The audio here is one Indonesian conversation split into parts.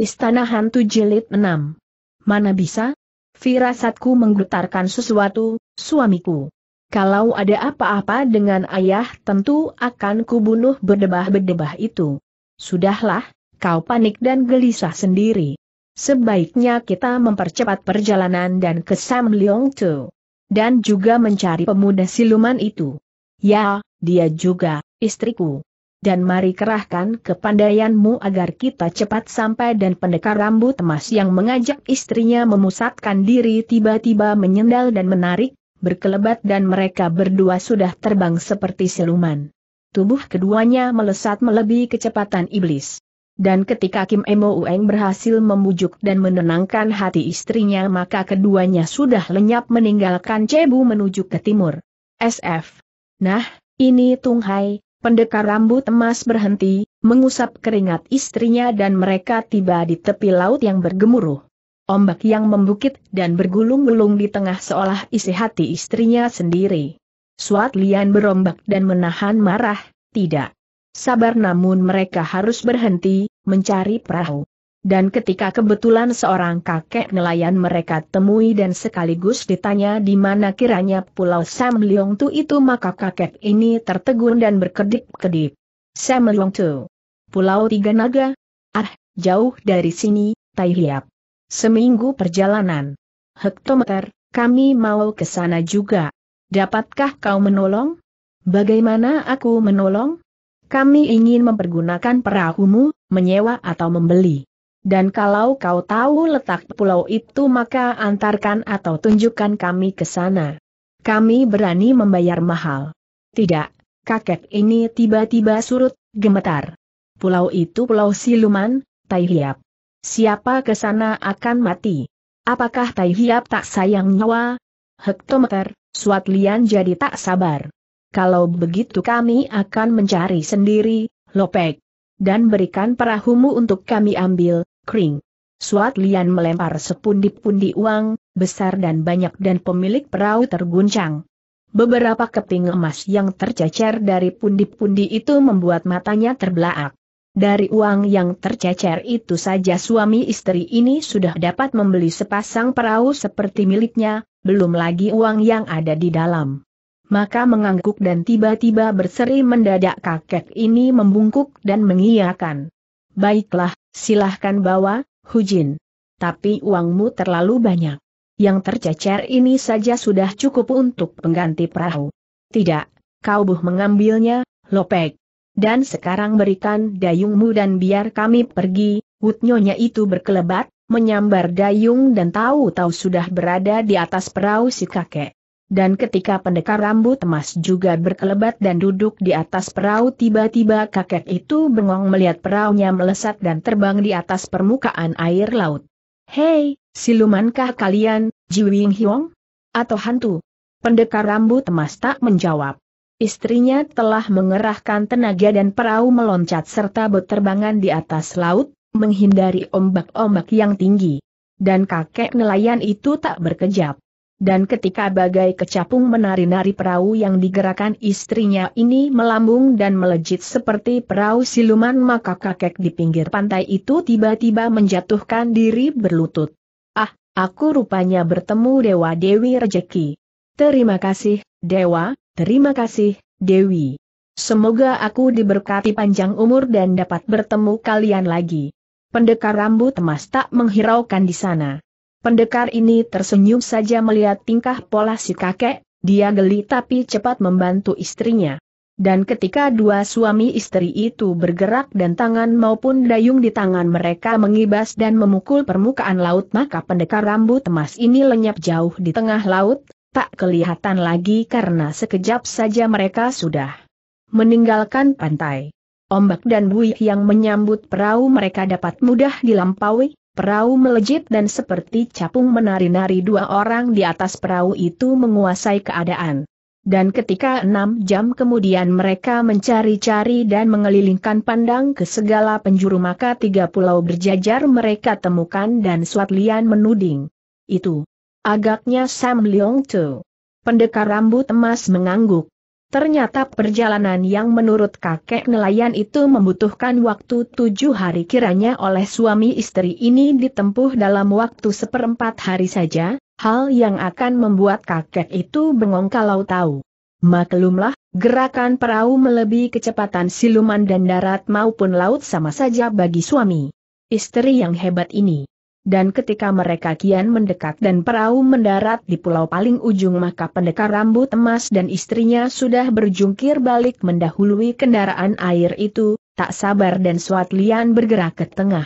Istana Hantu Jilid 6. Mana bisa? Firasatku menggetarkan sesuatu, suamiku. Kalau ada apa-apa dengan ayah tentu akan kubunuh berdebah-berdebah itu. Sudahlah, kau panik dan gelisah sendiri. Sebaiknya kita mempercepat perjalanan dan ke Sam Leong Tu. Dan juga mencari pemuda siluman itu. Ya, dia juga, istriku dan mari kerahkan kepandaianmu agar kita cepat sampai dan pendekar rambut emas yang mengajak istrinya memusatkan diri tiba-tiba menyendal dan menarik, berkelebat dan mereka berdua sudah terbang seperti siluman. Tubuh keduanya melesat melebihi kecepatan iblis. Dan ketika Kim Emo Ueng berhasil membujuk dan menenangkan hati istrinya maka keduanya sudah lenyap meninggalkan Cebu menuju ke timur. SF. Nah, ini Tung Hai, Pendekar rambut emas berhenti, mengusap keringat istrinya dan mereka tiba di tepi laut yang bergemuruh. Ombak yang membukit dan bergulung-gulung di tengah seolah isi hati istrinya sendiri. Suat Lian berombak dan menahan marah, tidak. Sabar namun mereka harus berhenti, mencari perahu. Dan ketika kebetulan seorang kakek nelayan mereka temui dan sekaligus ditanya di mana kiranya pulau Sam Leong Tu itu maka kakek ini tertegun dan berkedip-kedip. Sam Leong Tu. Pulau Tiga Naga? Ah, jauh dari sini, Tai Hiap. Seminggu perjalanan. Hektometer, kami mau ke sana juga. Dapatkah kau menolong? Bagaimana aku menolong? Kami ingin mempergunakan perahumu, menyewa atau membeli. Dan kalau kau tahu letak pulau itu maka antarkan atau tunjukkan kami ke sana. Kami berani membayar mahal. Tidak, kakek ini tiba-tiba surut, gemetar. Pulau itu pulau siluman, Tai Hiap. Siapa ke sana akan mati. Apakah Tai Hiap tak sayang nyawa? Hektometer, Suat Lian jadi tak sabar. Kalau begitu kami akan mencari sendiri, Lopek. Dan berikan perahumu untuk kami ambil, Kring. Suat Lian melempar sepundi-pundi uang, besar dan banyak dan pemilik perahu terguncang. Beberapa keping emas yang tercecer dari pundi-pundi itu membuat matanya terbelak. Dari uang yang tercecer itu saja suami istri ini sudah dapat membeli sepasang perahu seperti miliknya, belum lagi uang yang ada di dalam. Maka mengangguk dan tiba-tiba berseri mendadak kakek ini membungkuk dan mengiyakan. Baiklah, Silahkan bawa, Hujin. Tapi uangmu terlalu banyak. Yang tercecer ini saja sudah cukup untuk pengganti perahu. Tidak, kau buh mengambilnya, Lopek. Dan sekarang berikan dayungmu dan biar kami pergi, wutnyonya itu berkelebat, menyambar dayung dan tahu-tahu sudah berada di atas perahu si kakek. Dan ketika pendekar rambut emas juga berkelebat dan duduk di atas perahu tiba-tiba kakek itu bengong melihat perahunya melesat dan terbang di atas permukaan air laut. Hei, silumankah kalian, Jiwing Hiong? Atau hantu? Pendekar rambut emas tak menjawab. Istrinya telah mengerahkan tenaga dan perahu meloncat serta berterbangan di atas laut, menghindari ombak-ombak yang tinggi. Dan kakek nelayan itu tak berkejap dan ketika bagai kecapung menari-nari perahu yang digerakkan istrinya ini melambung dan melejit seperti perahu siluman maka kakek di pinggir pantai itu tiba-tiba menjatuhkan diri berlutut. Ah, aku rupanya bertemu Dewa Dewi Rejeki. Terima kasih, Dewa, terima kasih, Dewi. Semoga aku diberkati panjang umur dan dapat bertemu kalian lagi. Pendekar rambut emas tak menghiraukan di sana. Pendekar ini tersenyum saja melihat tingkah pola si kakek, dia geli tapi cepat membantu istrinya. Dan ketika dua suami istri itu bergerak dan tangan maupun dayung di tangan mereka mengibas dan memukul permukaan laut maka pendekar rambut emas ini lenyap jauh di tengah laut, tak kelihatan lagi karena sekejap saja mereka sudah meninggalkan pantai. Ombak dan buih yang menyambut perahu mereka dapat mudah dilampaui, Perahu melejit dan seperti capung menari-nari dua orang di atas perahu itu menguasai keadaan. Dan ketika enam jam kemudian mereka mencari-cari dan mengelilingkan pandang ke segala penjuru maka tiga pulau berjajar mereka temukan dan Suat menuding. Itu. Agaknya Sam Leong Tu. Pendekar rambut emas mengangguk. Ternyata perjalanan yang menurut kakek nelayan itu membutuhkan waktu tujuh hari kiranya oleh suami istri ini ditempuh dalam waktu seperempat hari saja, hal yang akan membuat kakek itu bengong kalau tahu. Maklumlah, gerakan perahu melebihi kecepatan siluman dan darat maupun laut sama saja bagi suami. Istri yang hebat ini dan ketika mereka kian mendekat dan perahu mendarat di pulau paling ujung maka pendekar rambut emas dan istrinya sudah berjungkir balik mendahului kendaraan air itu, tak sabar dan suat lian bergerak ke tengah.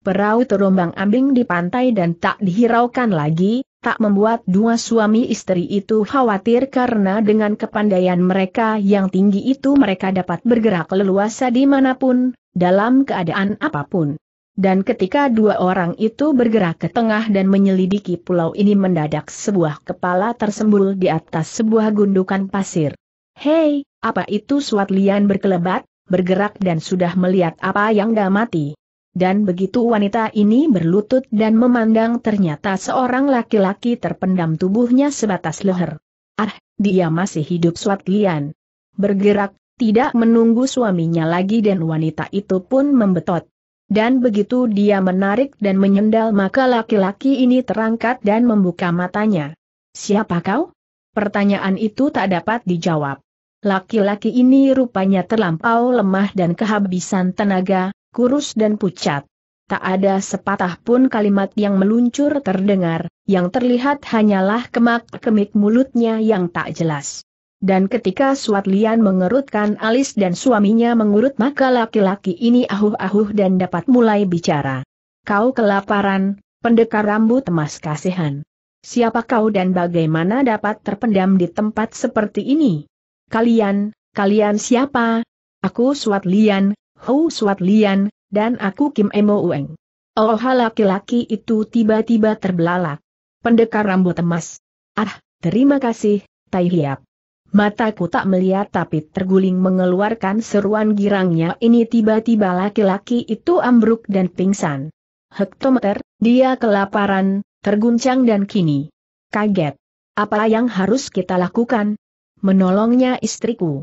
Perahu terombang ambing di pantai dan tak dihiraukan lagi, tak membuat dua suami istri itu khawatir karena dengan kepandaian mereka yang tinggi itu mereka dapat bergerak leluasa dimanapun, dalam keadaan apapun. Dan ketika dua orang itu bergerak ke tengah dan menyelidiki pulau ini mendadak sebuah kepala tersembul di atas sebuah gundukan pasir. Hei, apa itu Suat Lian berkelebat, bergerak dan sudah melihat apa yang mati? Dan begitu wanita ini berlutut dan memandang ternyata seorang laki-laki terpendam tubuhnya sebatas leher. Ah, dia masih hidup Suat Lian. Bergerak, tidak menunggu suaminya lagi dan wanita itu pun membetot. Dan begitu dia menarik dan menyendal maka laki-laki ini terangkat dan membuka matanya. Siapa kau? Pertanyaan itu tak dapat dijawab. Laki-laki ini rupanya terlampau lemah dan kehabisan tenaga, kurus dan pucat. Tak ada sepatah pun kalimat yang meluncur terdengar, yang terlihat hanyalah kemak-kemik mulutnya yang tak jelas. Dan ketika Suat Lian mengerutkan alis dan suaminya mengurut maka laki-laki ini ahuh-ahuh dan dapat mulai bicara. Kau kelaparan, pendekar rambut emas kasihan. Siapa kau dan bagaimana dapat terpendam di tempat seperti ini? Kalian, kalian siapa? Aku Suat Lian, Hou Suat Lian, dan aku Kim Emo Ueng. Oh laki-laki itu tiba-tiba terbelalak. Pendekar rambut emas. Ah, terima kasih, Tai Hiap. Mataku tak melihat tapi terguling mengeluarkan seruan girangnya ini tiba-tiba laki-laki itu ambruk dan pingsan. Hektometer, dia kelaparan, terguncang dan kini kaget. Apa yang harus kita lakukan? Menolongnya istriku.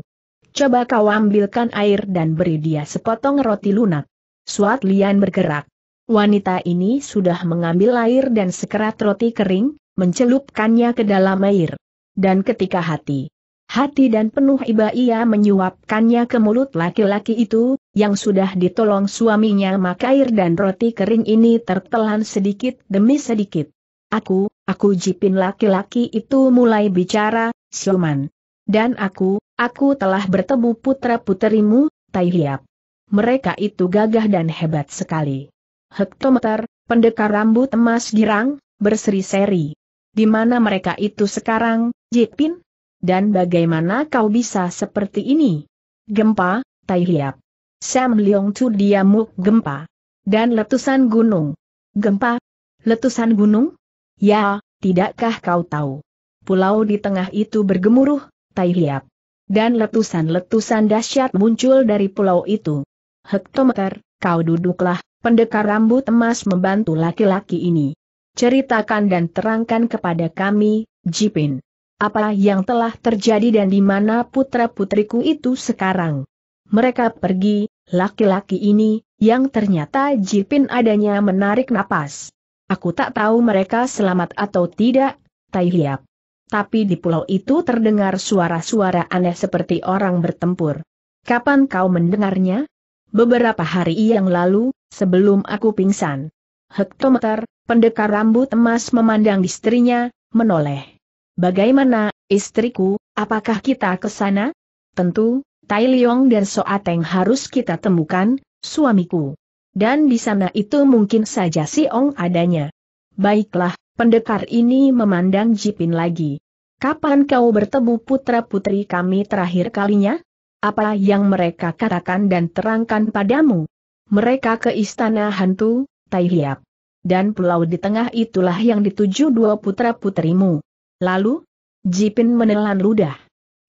Coba kau ambilkan air dan beri dia sepotong roti lunak. Suat Lian bergerak. Wanita ini sudah mengambil air dan sekerat roti kering, mencelupkannya ke dalam air. Dan ketika hati Hati dan penuh iba ia menyuapkannya ke mulut laki-laki itu, yang sudah ditolong suaminya maka air dan roti kering ini tertelan sedikit demi sedikit. Aku, aku jipin laki-laki itu mulai bicara, Sioman. Dan aku, aku telah bertemu putra-puterimu, Taihiap. Mereka itu gagah dan hebat sekali. Hektometer, pendekar rambut emas girang, berseri-seri. Di mana mereka itu sekarang, Jipin? Dan bagaimana kau bisa seperti ini? Gempa, Tai Hiap. Sam Leong Tu diamuk gempa. Dan letusan gunung. Gempa? Letusan gunung? Ya, tidakkah kau tahu? Pulau di tengah itu bergemuruh, Tai Hiap. Dan letusan-letusan dahsyat muncul dari pulau itu. Hektometer, kau duduklah, pendekar rambut emas membantu laki-laki ini. Ceritakan dan terangkan kepada kami, Jipin apa yang telah terjadi dan di mana putra-putriku itu sekarang. Mereka pergi, laki-laki ini, yang ternyata Jipin adanya menarik napas. Aku tak tahu mereka selamat atau tidak, Tai Hiap. Tapi di pulau itu terdengar suara-suara aneh seperti orang bertempur. Kapan kau mendengarnya? Beberapa hari yang lalu, sebelum aku pingsan. Hektometer, pendekar rambut emas memandang istrinya, menoleh. Bagaimana, istriku, apakah kita ke sana? Tentu, Tai Liong dan Soateng harus kita temukan, suamiku. Dan di sana itu mungkin saja si Ong adanya. Baiklah, pendekar ini memandang Jipin lagi. Kapan kau bertemu putra-putri kami terakhir kalinya? Apa yang mereka katakan dan terangkan padamu? Mereka ke istana hantu, Tai Hiap. Dan pulau di tengah itulah yang dituju dua putra-putrimu. Lalu, Jipin menelan ludah.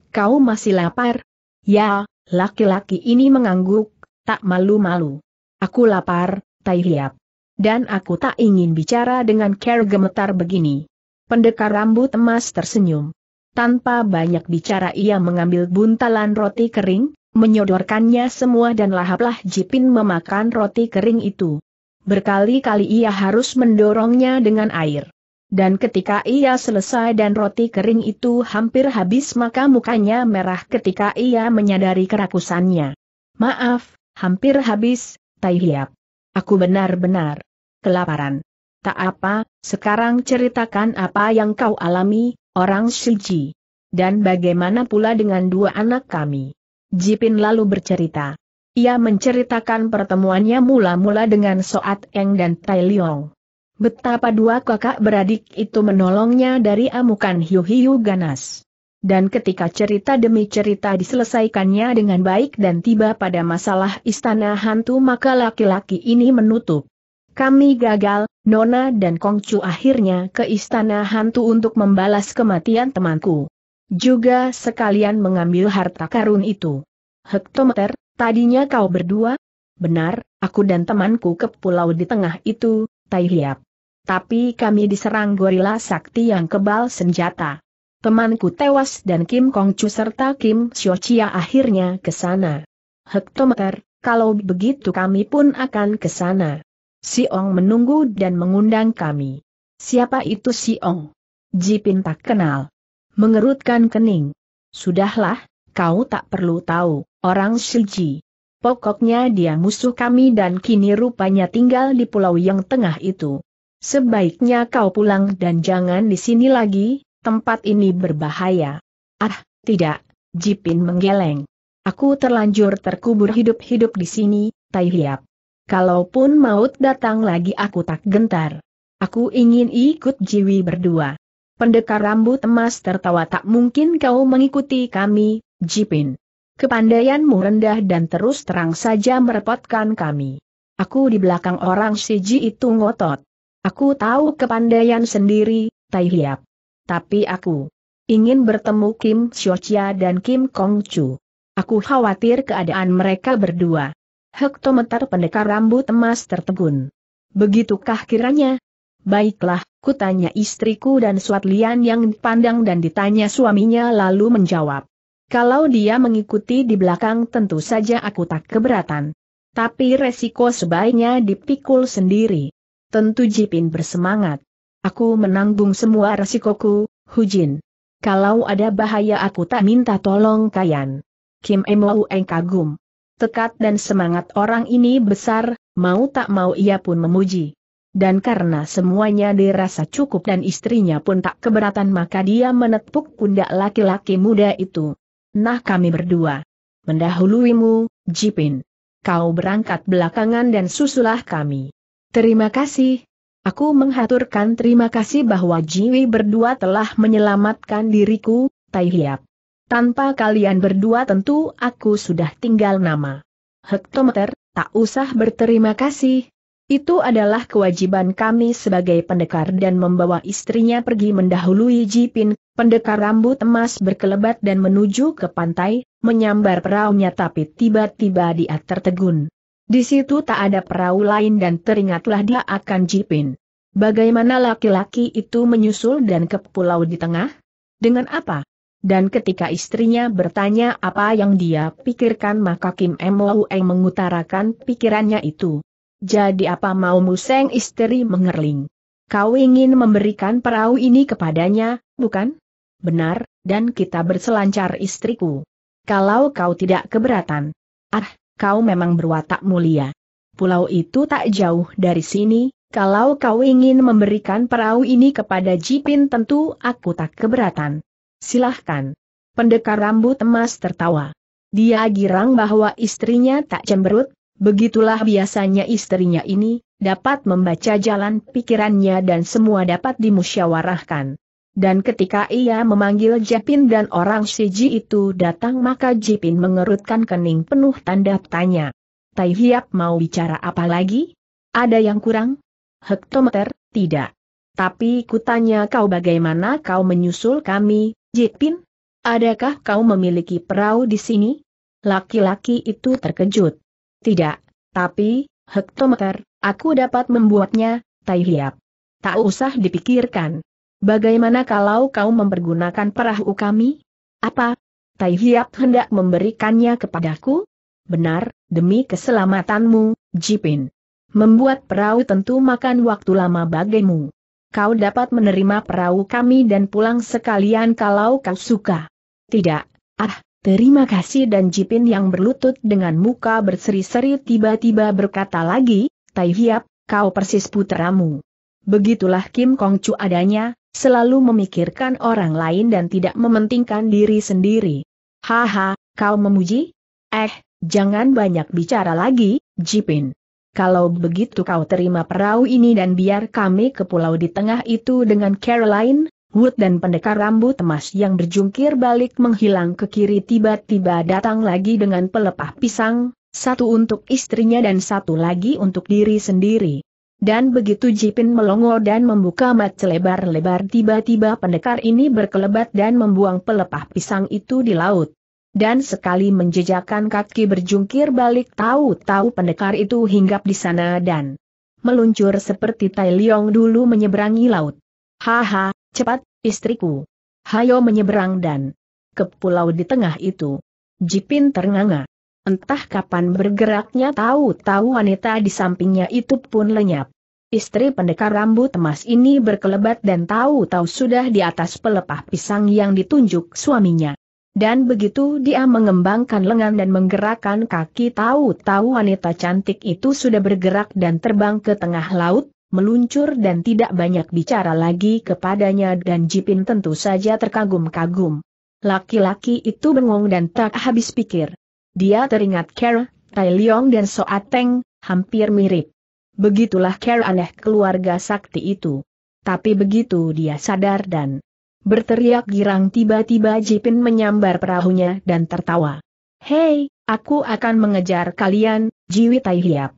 Kau masih lapar? Ya, laki-laki ini mengangguk, tak malu-malu. Aku lapar, Tai Hiap. Dan aku tak ingin bicara dengan care gemetar begini. Pendekar rambut emas tersenyum. Tanpa banyak bicara ia mengambil buntalan roti kering, menyodorkannya semua dan lahaplah Jipin memakan roti kering itu. Berkali-kali ia harus mendorongnya dengan air. Dan ketika ia selesai dan roti kering itu hampir habis maka mukanya merah ketika ia menyadari kerakusannya. Maaf, hampir habis, Tai Hiap. Aku benar-benar kelaparan. Tak apa, sekarang ceritakan apa yang kau alami, orang Shiji. Dan bagaimana pula dengan dua anak kami? Jipin lalu bercerita. Ia menceritakan pertemuannya mula-mula dengan Soat Eng dan Tai Liong. Betapa dua kakak beradik itu menolongnya dari amukan hiu-hiu ganas. Dan ketika cerita demi cerita diselesaikannya dengan baik dan tiba pada masalah istana hantu maka laki-laki ini menutup. Kami gagal, Nona dan Kongcu akhirnya ke istana hantu untuk membalas kematian temanku. Juga sekalian mengambil harta karun itu. Hektometer, tadinya kau berdua? Benar, aku dan temanku ke pulau di tengah itu, Taihiap tapi kami diserang gorila sakti yang kebal senjata. Temanku tewas dan Kim Kong Chu serta Kim Seo Chia akhirnya ke sana. Hektometer, kalau begitu kami pun akan ke sana. Si Ong menunggu dan mengundang kami. Siapa itu Si Ong? Jipin tak kenal. Mengerutkan kening. Sudahlah, kau tak perlu tahu, orang Shilji. Pokoknya dia musuh kami dan kini rupanya tinggal di pulau yang tengah itu. Sebaiknya kau pulang dan jangan di sini lagi, tempat ini berbahaya. Ah, tidak, Jipin menggeleng. Aku terlanjur terkubur hidup-hidup di sini, Tai Hiap. Kalaupun maut datang lagi aku tak gentar. Aku ingin ikut Jiwi berdua. Pendekar rambut emas tertawa tak mungkin kau mengikuti kami, Jipin. Kepandaianmu rendah dan terus terang saja merepotkan kami. Aku di belakang orang Shiji itu ngotot. Aku tahu kepandaian sendiri, Tai Hiap. Tapi aku ingin bertemu Kim Chia dan Kim Kong Chu. Aku khawatir keadaan mereka berdua. Hektometer pendekar rambut emas tertegun. Begitukah kiranya? Baiklah, kutanya istriku dan Suat Lian yang dipandang dan ditanya suaminya lalu menjawab. Kalau dia mengikuti di belakang tentu saja aku tak keberatan. Tapi resiko sebaiknya dipikul sendiri. Tentu Jipin bersemangat. Aku menanggung semua resikoku, Hujin. Kalau ada bahaya aku tak minta tolong Kayan. Kim Emou Eng kagum. Tekad dan semangat orang ini besar, mau tak mau ia pun memuji. Dan karena semuanya dirasa cukup dan istrinya pun tak keberatan maka dia menepuk pundak laki-laki muda itu. Nah kami berdua. Mendahuluimu, Jipin. Kau berangkat belakangan dan susulah kami. Terima kasih. Aku menghaturkan terima kasih bahwa Jiwi berdua telah menyelamatkan diriku, Tai Hiap. Tanpa kalian berdua tentu aku sudah tinggal nama. Hektometer, tak usah berterima kasih. Itu adalah kewajiban kami sebagai pendekar dan membawa istrinya pergi mendahului Jipin, pendekar rambut emas berkelebat dan menuju ke pantai, menyambar perahunya tapi tiba-tiba dia tertegun. Di situ tak ada perahu lain dan teringatlah dia akan Jipin. Bagaimana laki-laki itu menyusul dan ke pulau di tengah? Dengan apa? Dan ketika istrinya bertanya apa yang dia pikirkan maka Kim M. Eng mengutarakan pikirannya itu. Jadi apa mau museng istri mengerling? Kau ingin memberikan perahu ini kepadanya, bukan? Benar, dan kita berselancar istriku. Kalau kau tidak keberatan. Ah, kau memang berwatak mulia. Pulau itu tak jauh dari sini, kalau kau ingin memberikan perahu ini kepada Jipin tentu aku tak keberatan. Silahkan. Pendekar rambut emas tertawa. Dia girang bahwa istrinya tak cemberut, begitulah biasanya istrinya ini, dapat membaca jalan pikirannya dan semua dapat dimusyawarahkan. Dan ketika ia memanggil Jepin dan orang Shiji itu datang maka Jepin mengerutkan kening penuh tanda tanya. Tai Hiap mau bicara apa lagi? Ada yang kurang? Hektometer, tidak. Tapi kutanya kau bagaimana kau menyusul kami, Jepin? Adakah kau memiliki perahu di sini? Laki-laki itu terkejut. Tidak, tapi, hektometer, aku dapat membuatnya, Tai Hiap. Tak usah dipikirkan. Bagaimana kalau kau mempergunakan perahu kami? Apa? Tai Hiap hendak memberikannya kepadaku? Benar, demi keselamatanmu, Jipin. Membuat perahu tentu makan waktu lama bagimu. Kau dapat menerima perahu kami dan pulang sekalian kalau kau suka. Tidak, ah, terima kasih dan Jipin yang berlutut dengan muka berseri-seri tiba-tiba berkata lagi, Tai Hiap, kau persis putramu. Begitulah Kim Kongcu adanya, Selalu memikirkan orang lain dan tidak mementingkan diri sendiri. Haha, kau memuji? Eh, jangan banyak bicara lagi, Jipin. Kalau begitu kau terima perahu ini dan biar kami ke pulau di tengah itu dengan Caroline, Wood dan pendekar rambut emas yang berjungkir balik menghilang ke kiri tiba-tiba datang lagi dengan pelepah pisang, satu untuk istrinya dan satu lagi untuk diri sendiri. Dan begitu Jipin melongo dan membuka mat selebar-lebar tiba-tiba pendekar ini berkelebat dan membuang pelepah pisang itu di laut. Dan sekali menjejakkan kaki berjungkir balik tahu-tahu pendekar itu hinggap di sana dan meluncur seperti Tai Leong dulu menyeberangi laut. Haha, cepat, istriku. Hayo menyeberang dan ke pulau di tengah itu. Jipin ternganga. Entah kapan bergeraknya tahu-tahu wanita di sampingnya itu pun lenyap. Istri pendekar rambut emas ini berkelebat dan tahu-tahu sudah di atas pelepah pisang yang ditunjuk suaminya. Dan begitu dia mengembangkan lengan dan menggerakkan kaki tahu-tahu wanita cantik itu sudah bergerak dan terbang ke tengah laut, meluncur dan tidak banyak bicara lagi kepadanya dan Jipin tentu saja terkagum-kagum. Laki-laki itu bengong dan tak habis pikir. Dia teringat Carol, Tai Leong dan Soateng, hampir mirip. Begitulah Carol aneh keluarga sakti itu. Tapi begitu dia sadar dan berteriak girang tiba-tiba Jipin menyambar perahunya dan tertawa. Hei, aku akan mengejar kalian, Jiwi Tai Hiap.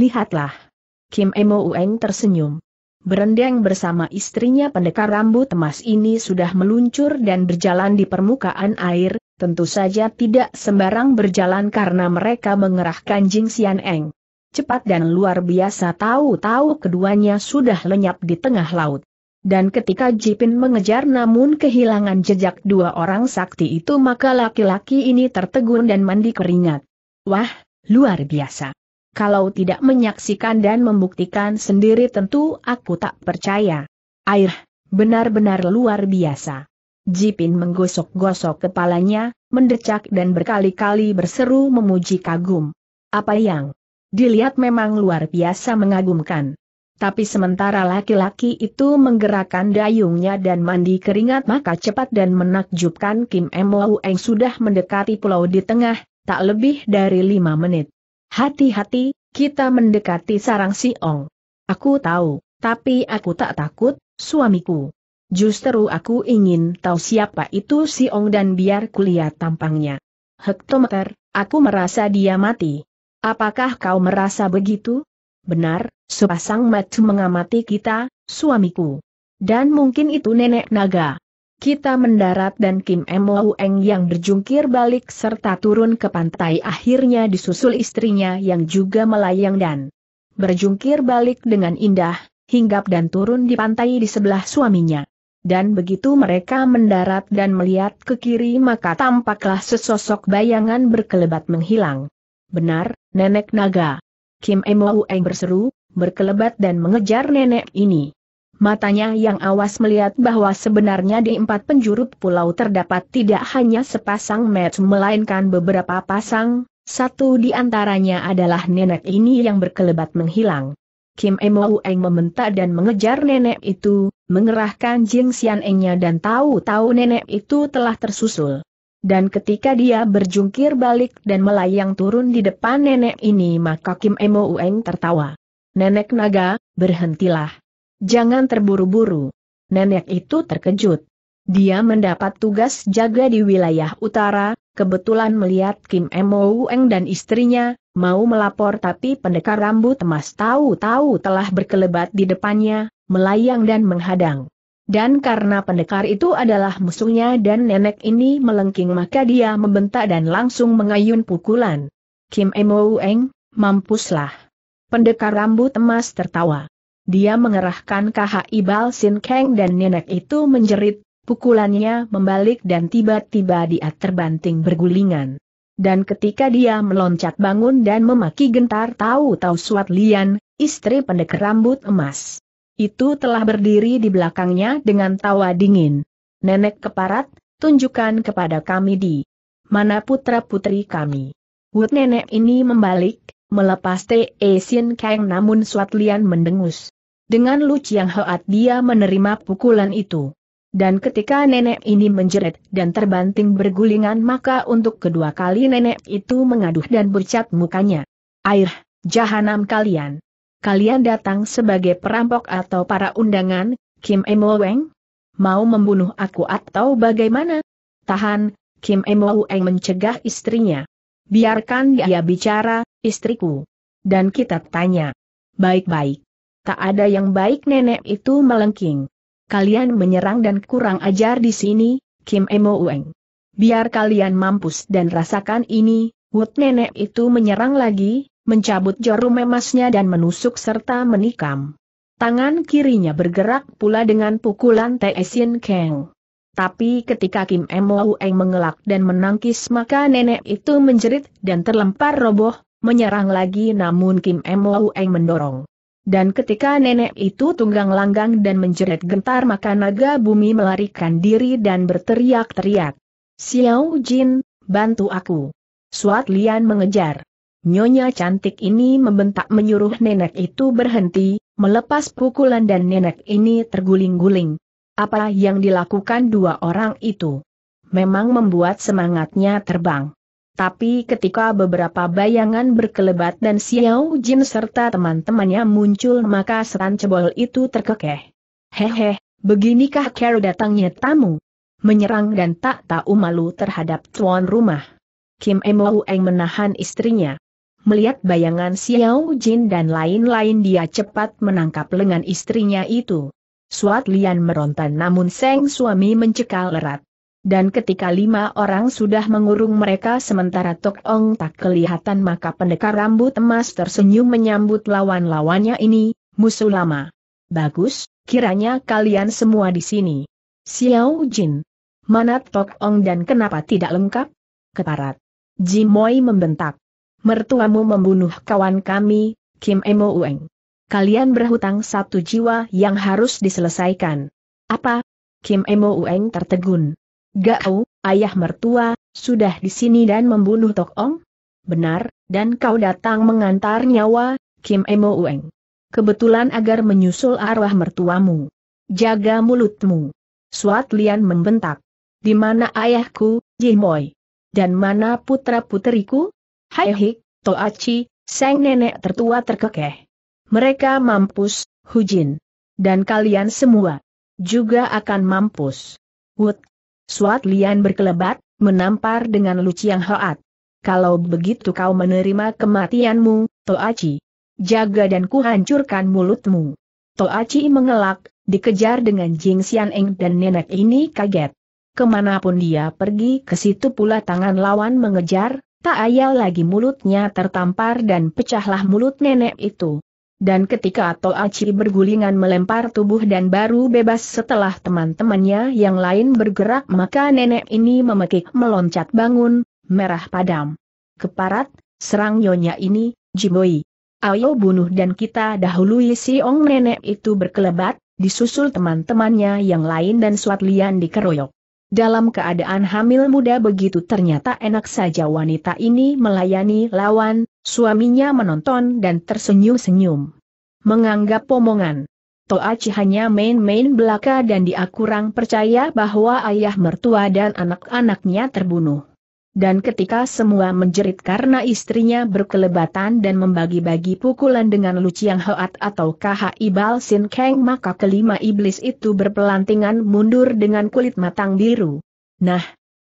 Lihatlah. Kim Emo Ueng tersenyum. Berendeng bersama istrinya pendekar rambut emas ini sudah meluncur dan berjalan di permukaan air, tentu saja tidak sembarang berjalan karena mereka mengerahkan Jing Xian Eng. Cepat dan luar biasa tahu-tahu keduanya sudah lenyap di tengah laut. Dan ketika Jipin mengejar namun kehilangan jejak dua orang sakti itu maka laki-laki ini tertegun dan mandi keringat. Wah, luar biasa. Kalau tidak menyaksikan dan membuktikan sendiri tentu aku tak percaya. Air, benar-benar luar biasa. Jipin menggosok-gosok kepalanya, mendecak dan berkali-kali berseru memuji kagum. Apa yang dilihat memang luar biasa mengagumkan. Tapi sementara laki-laki itu menggerakkan dayungnya dan mandi keringat maka cepat dan menakjubkan Kim Mo Eng sudah mendekati pulau di tengah, tak lebih dari lima menit. Hati-hati, kita mendekati sarang Si Siong. Aku tahu, tapi aku tak takut, suamiku. Justru aku ingin tahu siapa itu si Ong dan biar kulihat tampangnya. Hektometer, aku merasa dia mati. Apakah kau merasa begitu? Benar, sepasang mata mengamati kita, suamiku. Dan mungkin itu nenek naga. Kita mendarat dan Kim Mo Eng yang berjungkir balik serta turun ke pantai akhirnya disusul istrinya yang juga melayang dan berjungkir balik dengan indah, hinggap dan turun di pantai di sebelah suaminya dan begitu mereka mendarat dan melihat ke kiri maka tampaklah sesosok bayangan berkelebat menghilang. Benar, Nenek Naga. Kim Emoueng berseru, berkelebat dan mengejar nenek ini. Matanya yang awas melihat bahwa sebenarnya di empat penjuru pulau terdapat tidak hanya sepasang match melainkan beberapa pasang, satu di antaranya adalah nenek ini yang berkelebat menghilang. Kim Emo Eng meminta dan mengejar nenek itu, mengerahkan Jing Xian Engnya dan tahu-tahu nenek itu telah tersusul. Dan ketika dia berjungkir balik dan melayang turun di depan nenek ini maka Kim Emo Eng tertawa. Nenek naga, berhentilah. Jangan terburu-buru. Nenek itu terkejut. Dia mendapat tugas jaga di wilayah utara, kebetulan melihat Kim Emo Eng dan istrinya, mau melapor tapi pendekar rambut emas tahu-tahu telah berkelebat di depannya, melayang dan menghadang. Dan karena pendekar itu adalah musuhnya dan nenek ini melengking maka dia membentak dan langsung mengayun pukulan. Kim Emo Eng, mampuslah. Pendekar rambut emas tertawa. Dia mengerahkan KHI ibal Sin Kang dan nenek itu menjerit, pukulannya membalik dan tiba-tiba dia terbanting bergulingan. Dan ketika dia meloncat bangun dan memaki gentar tahu-tahu Suat Lian, istri pendek rambut emas. Itu telah berdiri di belakangnya dengan tawa dingin. Nenek keparat, tunjukkan kepada kami di mana putra-putri kami. Wut nenek ini membalik, melepas Te Sin e Kang namun Suat Lian mendengus. Dengan luci yang Hoat dia menerima pukulan itu. Dan ketika nenek ini menjerit dan terbanting bergulingan maka untuk kedua kali nenek itu mengaduh dan bercat mukanya. Air, jahanam kalian. Kalian datang sebagai perampok atau para undangan, Kim Emo Weng? Mau membunuh aku atau bagaimana? Tahan, Kim Emo Weng mencegah istrinya. Biarkan dia bicara, istriku. Dan kita tanya. Baik-baik. Tak ada yang baik nenek itu melengking kalian menyerang dan kurang ajar di sini, Kim Emo Ueng. Biar kalian mampus dan rasakan ini, Wood Nenek itu menyerang lagi, mencabut jarum emasnya dan menusuk serta menikam. Tangan kirinya bergerak pula dengan pukulan Taisin Kang. Tapi ketika Kim Emo Ueng mengelak dan menangkis maka nenek itu menjerit dan terlempar roboh, menyerang lagi namun Kim Emo Ueng mendorong. Dan ketika nenek itu tunggang langgang dan menjerit gentar maka naga bumi melarikan diri dan berteriak-teriak. Xiao Jin, bantu aku. Suat Lian mengejar. Nyonya cantik ini membentak menyuruh nenek itu berhenti, melepas pukulan dan nenek ini terguling-guling. Apa yang dilakukan dua orang itu? Memang membuat semangatnya terbang. Tapi ketika beberapa bayangan berkelebat dan Xiao Jin serta teman-temannya muncul maka setan cebol itu terkekeh. Hehe, beginikah care datangnya tamu? Menyerang dan tak tahu malu terhadap tuan rumah. Kim Emo Eng menahan istrinya. Melihat bayangan Xiao Jin dan lain-lain dia cepat menangkap lengan istrinya itu. Suat Lian meronta namun sang suami mencekal erat. Dan ketika lima orang sudah mengurung mereka sementara Tok Ong tak kelihatan maka pendekar rambut emas tersenyum menyambut lawan-lawannya ini, musuh lama. Bagus, kiranya kalian semua di sini. Xiao Jin. Mana Tok Ong dan kenapa tidak lengkap? Keparat. Jimoy membentak. Mertuamu membunuh kawan kami, Kim Emo Ueng. Kalian berhutang satu jiwa yang harus diselesaikan. Apa? Kim Emo Ueng tertegun. Gak kau, ayah mertua, sudah di sini dan membunuh Tok Ong? Benar, dan kau datang mengantar nyawa, Kim Emo Ueng. Kebetulan agar menyusul arwah mertuamu. Jaga mulutmu. Suat Lian membentak. Di mana ayahku, Jimoy? Dan mana putra-puteriku? Hai hik, Toachi, sang nenek tertua terkekeh. Mereka mampus, Hujin. Dan kalian semua juga akan mampus. Wut, Suat Lian berkelebat, menampar dengan Lu Chiang Hoat. Kalau begitu kau menerima kematianmu, Toaci. Jaga dan kuhancurkan mulutmu. Toaci mengelak, dikejar dengan Jing Xian Eng dan nenek ini kaget. Kemanapun dia pergi ke situ pula tangan lawan mengejar, tak ayal lagi mulutnya tertampar dan pecahlah mulut nenek itu. Dan ketika Aci bergulingan melempar tubuh dan baru bebas setelah teman-temannya yang lain bergerak maka nenek ini memekik meloncat bangun, merah padam. Keparat, serang nyonya ini, Jiboi. Ayo bunuh dan kita dahului si Ong nenek itu berkelebat, disusul teman-temannya yang lain dan Suat Lian dikeroyok. Dalam keadaan hamil muda begitu ternyata enak saja wanita ini melayani lawan, suaminya menonton dan tersenyum-senyum. Menganggap omongan. Toachi hanya main-main belaka dan dia kurang percaya bahwa ayah mertua dan anak-anaknya terbunuh dan ketika semua menjerit karena istrinya berkelebatan dan membagi-bagi pukulan dengan Lu Chiang Hoat atau KHI Bal Sin Kang maka kelima iblis itu berpelantingan mundur dengan kulit matang biru. Nah,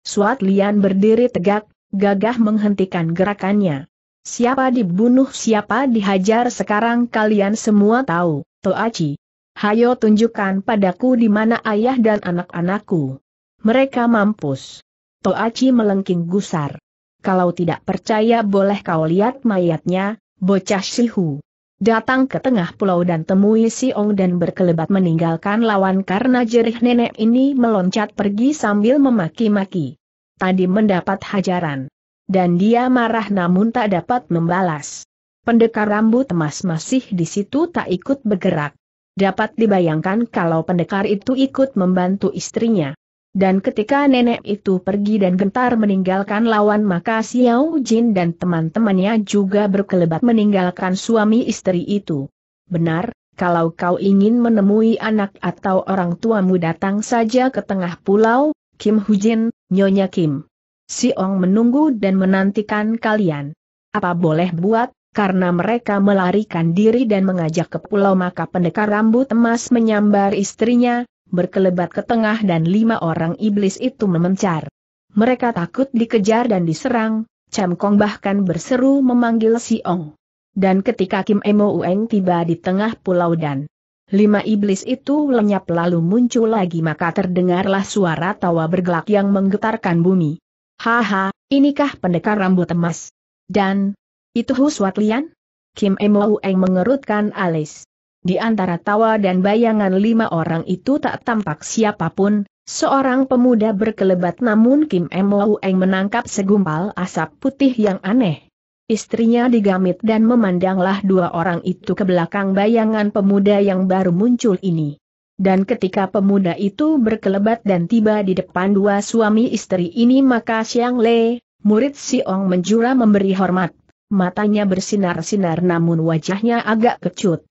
Suat Lian berdiri tegak, gagah menghentikan gerakannya. Siapa dibunuh siapa dihajar sekarang kalian semua tahu, Toachi. Hayo tunjukkan padaku di mana ayah dan anak-anakku. Mereka mampus. Toaci melengking gusar. Kalau tidak percaya boleh kau lihat mayatnya, bocah Sihu. Datang ke tengah pulau dan temui si Ong dan berkelebat meninggalkan lawan karena jerih nenek ini meloncat pergi sambil memaki-maki. Tadi mendapat hajaran. Dan dia marah namun tak dapat membalas. Pendekar rambut emas masih di situ tak ikut bergerak. Dapat dibayangkan kalau pendekar itu ikut membantu istrinya. Dan ketika nenek itu pergi dan gentar meninggalkan lawan maka Xiao Jin dan teman-temannya juga berkelebat meninggalkan suami istri itu. Benar, kalau kau ingin menemui anak atau orang tuamu datang saja ke tengah pulau, Kim Hujin, Nyonya Kim. Si Ong menunggu dan menantikan kalian. Apa boleh buat, karena mereka melarikan diri dan mengajak ke pulau maka pendekar rambut emas menyambar istrinya, berkelebat ke tengah dan lima orang iblis itu memencar. Mereka takut dikejar dan diserang, Cham Kong bahkan berseru memanggil Si Ong. Dan ketika Kim Emo Ueng tiba di tengah pulau dan lima iblis itu lenyap lalu muncul lagi maka terdengarlah suara tawa bergelak yang menggetarkan bumi. Haha, inikah pendekar rambut emas? Dan, itu Huswat Lian? Kim Emo Ueng mengerutkan alis. Di antara tawa dan bayangan lima orang itu tak tampak siapapun, seorang pemuda berkelebat namun Kim Eng menangkap segumpal asap putih yang aneh. Istrinya digamit dan memandanglah dua orang itu ke belakang bayangan pemuda yang baru muncul ini. Dan ketika pemuda itu berkelebat dan tiba di depan dua suami istri ini maka Siang Le, murid Si Ong menjura memberi hormat. Matanya bersinar-sinar namun wajahnya agak kecut.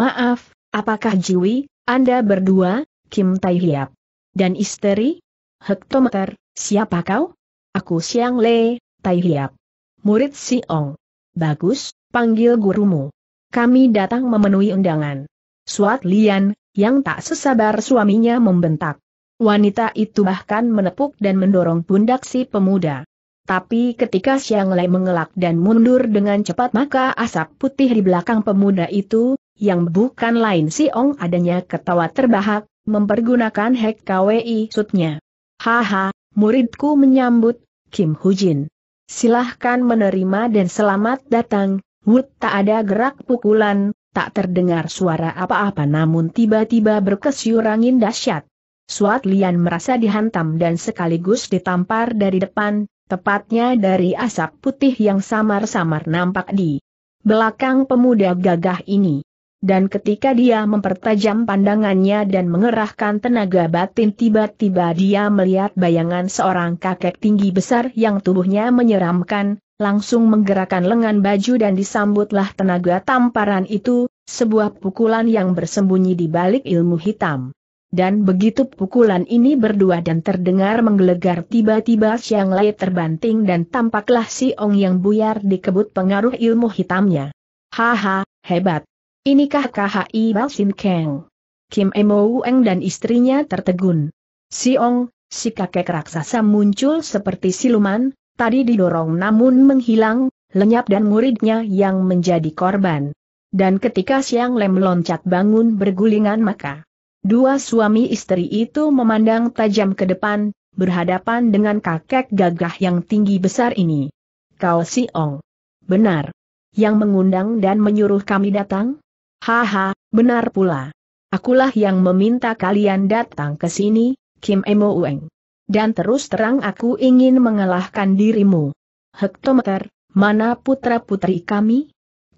Maaf, apakah Jiwi, Anda berdua, Kim Tai Hiap? Dan istri? Hektometer, siapa kau? Aku Siang Le, Tai Hiap. Murid Si Ong. Bagus, panggil gurumu. Kami datang memenuhi undangan. Suat Lian, yang tak sesabar suaminya membentak. Wanita itu bahkan menepuk dan mendorong pundak si pemuda. Tapi ketika Siang Lei mengelak dan mundur dengan cepat maka asap putih di belakang pemuda itu, yang bukan lain si Ong adanya ketawa terbahak, mempergunakan hack KWI sutnya. Haha, muridku menyambut, Kim Hujin. Silahkan menerima dan selamat datang, Wood tak ada gerak pukulan, tak terdengar suara apa-apa namun tiba-tiba berkesyur angin dahsyat. Suat Lian merasa dihantam dan sekaligus ditampar dari depan, tepatnya dari asap putih yang samar-samar nampak di belakang pemuda gagah ini. Dan ketika dia mempertajam pandangannya dan mengerahkan tenaga batin tiba-tiba dia melihat bayangan seorang kakek tinggi besar yang tubuhnya menyeramkan, langsung menggerakkan lengan baju dan disambutlah tenaga tamparan itu, sebuah pukulan yang bersembunyi di balik ilmu hitam. Dan begitu pukulan ini berdua dan terdengar menggelegar tiba-tiba siang lay terbanting dan tampaklah si Ong yang buyar dikebut pengaruh ilmu hitamnya. Haha, hebat. Inikah KHI Balsin Kang? Kim Emo Eng dan istrinya tertegun. Siong, si kakek raksasa muncul seperti siluman, tadi didorong namun menghilang, lenyap dan muridnya yang menjadi korban. Dan ketika Siang Lem loncat bangun bergulingan maka dua suami istri itu memandang tajam ke depan, berhadapan dengan kakek gagah yang tinggi besar ini. Kau Siong. Benar. Yang mengundang dan menyuruh kami datang? Haha, benar pula. Akulah yang meminta kalian datang ke sini, Kim Emo Ueng. Dan terus terang aku ingin mengalahkan dirimu. Hektometer, mana putra-putri kami?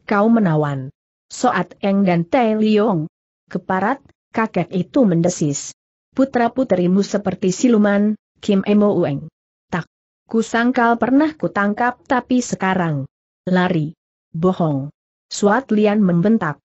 Kau menawan. Soat Eng dan Tae Liong. Keparat, kakek itu mendesis. Putra-putrimu seperti siluman, Kim Emo Ueng. Tak. Kusangkal pernah kutangkap tapi sekarang. Lari. Bohong. Suat Lian membentak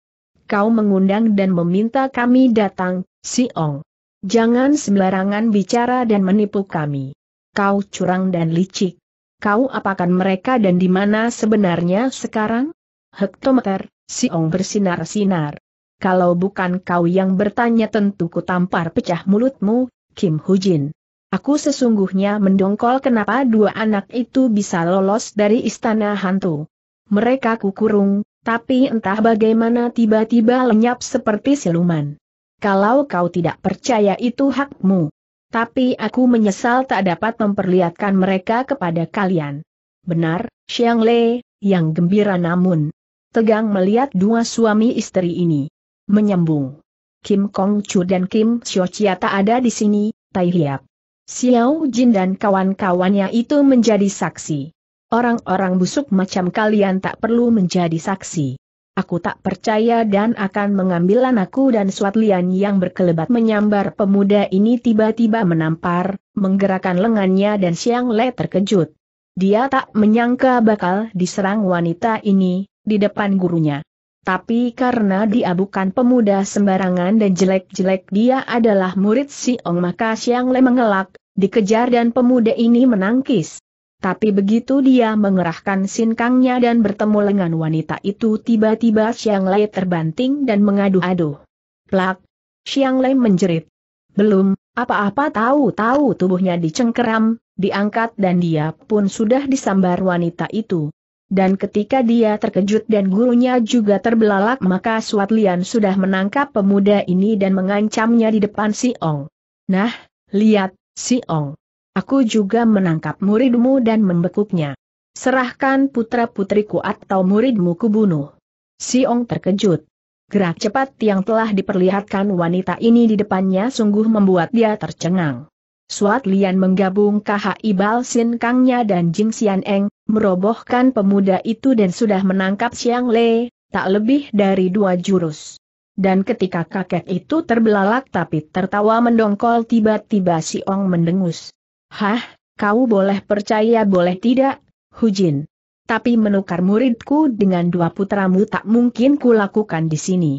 kau mengundang dan meminta kami datang, Si-ong. Jangan sembarangan bicara dan menipu kami. Kau curang dan licik. Kau apakan mereka dan di mana sebenarnya sekarang? Hektometer, Si-ong bersinar-sinar. Kalau bukan kau yang bertanya tentu ku tampar pecah mulutmu, Kim Hujin. Aku sesungguhnya mendongkol kenapa dua anak itu bisa lolos dari istana hantu. Mereka kukurung, tapi entah bagaimana tiba-tiba lenyap seperti siluman. Kalau kau tidak percaya itu hakmu. Tapi aku menyesal tak dapat memperlihatkan mereka kepada kalian. Benar, Xiang Le, yang gembira namun tegang melihat dua suami istri ini. Menyambung. Kim Kong Chu dan Kim Xio Chia tak ada di sini, Tai Hiap. Xiao Jin dan kawan-kawannya itu menjadi saksi. Orang-orang busuk macam kalian tak perlu menjadi saksi. Aku tak percaya dan akan mengambil anakku dan Swatlian yang berkelebat menyambar pemuda ini tiba-tiba menampar, menggerakkan lengannya dan Siang Le terkejut. Dia tak menyangka bakal diserang wanita ini, di depan gurunya. Tapi karena dia bukan pemuda sembarangan dan jelek-jelek dia adalah murid Si Ong maka Siang Le mengelak, dikejar dan pemuda ini menangkis. Tapi begitu dia mengerahkan sinkangnya dan bertemu lengan wanita itu tiba-tiba Xiang Lei terbanting dan mengadu-adu. Plak! Xiang Lei menjerit. Belum, apa-apa tahu-tahu tubuhnya dicengkeram, diangkat dan dia pun sudah disambar wanita itu. Dan ketika dia terkejut dan gurunya juga terbelalak maka Suat Lian sudah menangkap pemuda ini dan mengancamnya di depan Si Ong. Nah, lihat, Si Ong. Aku juga menangkap muridmu dan membekuknya. Serahkan putra-putriku atau muridmu kubunuh. Siong terkejut. Gerak cepat yang telah diperlihatkan wanita ini di depannya sungguh membuat dia tercengang. Suat Lian menggabung KHI Ibal Sin Kangnya dan Jing Xian Eng, merobohkan pemuda itu dan sudah menangkap Xiang Le, tak lebih dari dua jurus. Dan ketika kakek itu terbelalak tapi tertawa mendongkol tiba-tiba si Ong mendengus. Hah, kau boleh percaya boleh tidak, Hujin. Tapi menukar muridku dengan dua putramu tak mungkin kulakukan di sini.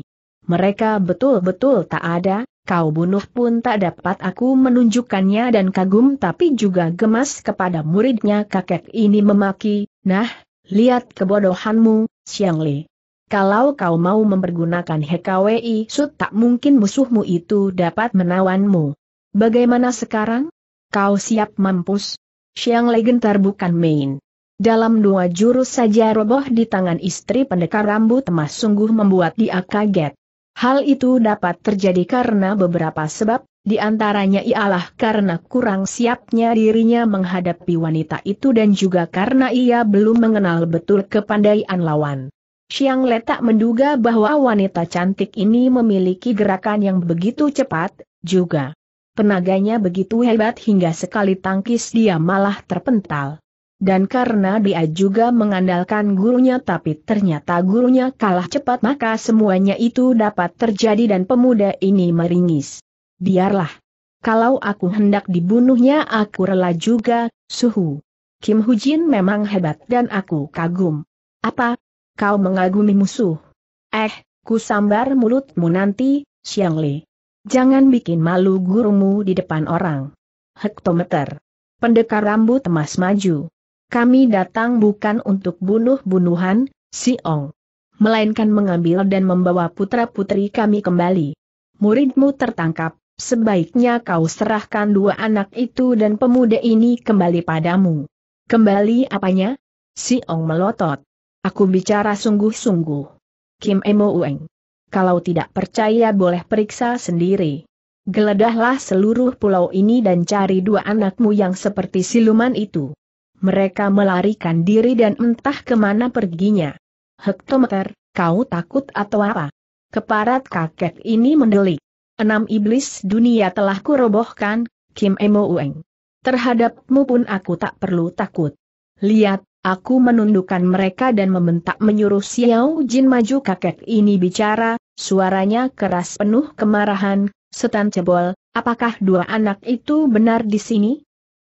Mereka betul-betul tak ada, kau bunuh pun tak dapat aku menunjukkannya dan kagum tapi juga gemas kepada muridnya kakek ini memaki, nah, lihat kebodohanmu, Xiang Li. Kalau kau mau mempergunakan HKWI Sud tak mungkin musuhmu itu dapat menawanmu. Bagaimana sekarang? Kau siap mampus? Siang Lei gentar bukan main. Dalam dua jurus saja roboh di tangan istri pendekar rambut emas sungguh membuat dia kaget. Hal itu dapat terjadi karena beberapa sebab, di antaranya ialah karena kurang siapnya dirinya menghadapi wanita itu dan juga karena ia belum mengenal betul kepandaian lawan. Siang Le tak menduga bahwa wanita cantik ini memiliki gerakan yang begitu cepat, juga Tenaganya begitu hebat hingga sekali tangkis dia malah terpental. Dan karena dia juga mengandalkan gurunya tapi ternyata gurunya kalah cepat maka semuanya itu dapat terjadi dan pemuda ini meringis. Biarlah. Kalau aku hendak dibunuhnya aku rela juga, suhu. Kim Hujin memang hebat dan aku kagum. Apa? Kau mengagumi musuh? Eh, ku sambar mulutmu nanti, Xiang Li. Jangan bikin malu gurumu di depan orang. Hektometer. Pendekar rambut emas maju. Kami datang bukan untuk bunuh-bunuhan, si Ong. Melainkan mengambil dan membawa putra-putri kami kembali. Muridmu tertangkap, sebaiknya kau serahkan dua anak itu dan pemuda ini kembali padamu. Kembali apanya? Si Ong melotot. Aku bicara sungguh-sungguh. Kim Emo Ueng kalau tidak percaya boleh periksa sendiri. Geledahlah seluruh pulau ini dan cari dua anakmu yang seperti siluman itu. Mereka melarikan diri dan entah kemana perginya. Hektometer, kau takut atau apa? Keparat kakek ini mendelik. Enam iblis dunia telah kurobohkan, Kim Emo Ueng. Terhadapmu pun aku tak perlu takut. Lihat, Aku menundukkan mereka dan membentak menyuruh Xiao Jin maju kakek ini bicara, suaranya keras penuh kemarahan, setan cebol, apakah dua anak itu benar di sini?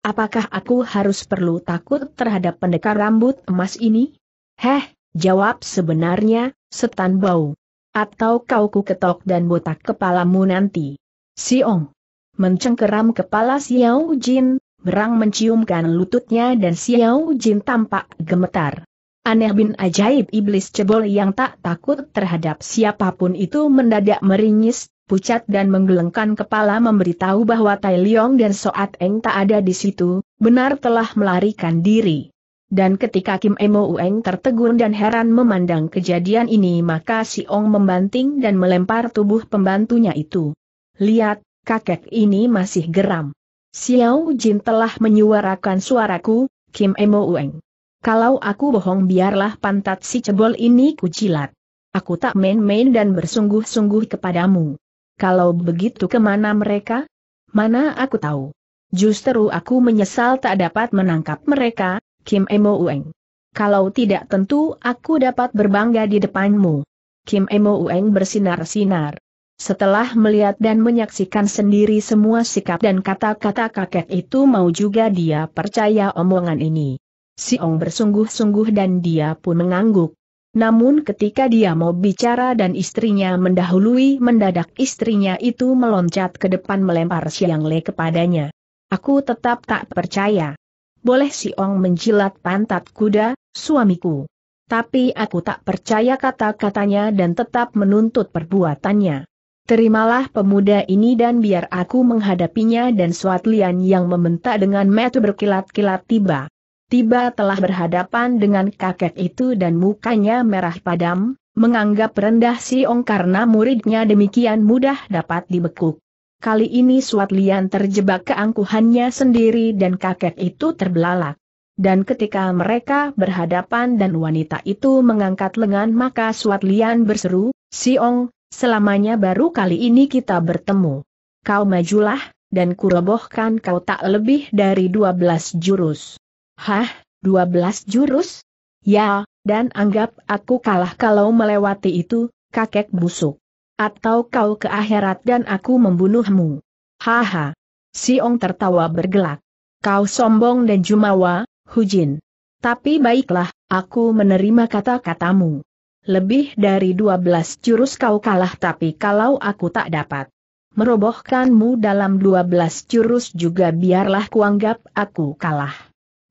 Apakah aku harus perlu takut terhadap pendekar rambut emas ini? Heh, jawab sebenarnya, setan bau. Atau kau ku ketok dan botak kepalamu nanti. Siong. Mencengkeram kepala Xiao Jin, Berang menciumkan lututnya dan Xiao Jin tampak gemetar. Aneh bin ajaib iblis cebol yang tak takut terhadap siapapun itu mendadak meringis, pucat dan menggelengkan kepala memberitahu bahwa Tai Leong dan Soat Eng tak ada di situ, benar telah melarikan diri. Dan ketika Kim Emo Ueng tertegun dan heran memandang kejadian ini maka Si Ong membanting dan melempar tubuh pembantunya itu. Lihat, kakek ini masih geram. Xiao Jin telah menyuarakan suaraku, Kim Emo Ueng. Kalau aku bohong biarlah pantat si cebol ini kujilat. Aku tak main-main dan bersungguh-sungguh kepadamu. Kalau begitu kemana mereka? Mana aku tahu. Justru aku menyesal tak dapat menangkap mereka, Kim Emo Ueng. Kalau tidak tentu aku dapat berbangga di depanmu. Kim Emo Ueng bersinar-sinar. Setelah melihat dan menyaksikan sendiri semua sikap dan kata-kata kakek itu mau juga dia percaya omongan ini. Si Ong bersungguh-sungguh dan dia pun mengangguk. Namun ketika dia mau bicara dan istrinya mendahului mendadak istrinya itu meloncat ke depan melempar siang le kepadanya. Aku tetap tak percaya. Boleh si Ong menjilat pantat kuda, suamiku. Tapi aku tak percaya kata-katanya dan tetap menuntut perbuatannya. Terimalah pemuda ini dan biar aku menghadapinya dan suat yang membentak dengan metu berkilat-kilat tiba. Tiba telah berhadapan dengan kakek itu dan mukanya merah padam, menganggap rendah Si Ong karena muridnya demikian mudah dapat dibekuk. Kali ini Suat terjebak keangkuhannya sendiri dan kakek itu terbelalak. Dan ketika mereka berhadapan dan wanita itu mengangkat lengan maka Suat berseru, Si Ong. Selamanya baru kali ini kita bertemu. Kau majulah, dan kurobohkan kau tak lebih dari dua belas jurus. Hah, dua belas jurus? Ya, dan anggap aku kalah kalau melewati itu, kakek busuk. Atau kau ke akhirat dan aku membunuhmu. Haha. Siong tertawa bergelak. Kau sombong dan jumawa, Hujin. Tapi baiklah, aku menerima kata-katamu. Lebih dari 12 jurus kau kalah tapi kalau aku tak dapat merobohkanmu dalam 12 jurus juga biarlah kuanggap aku kalah.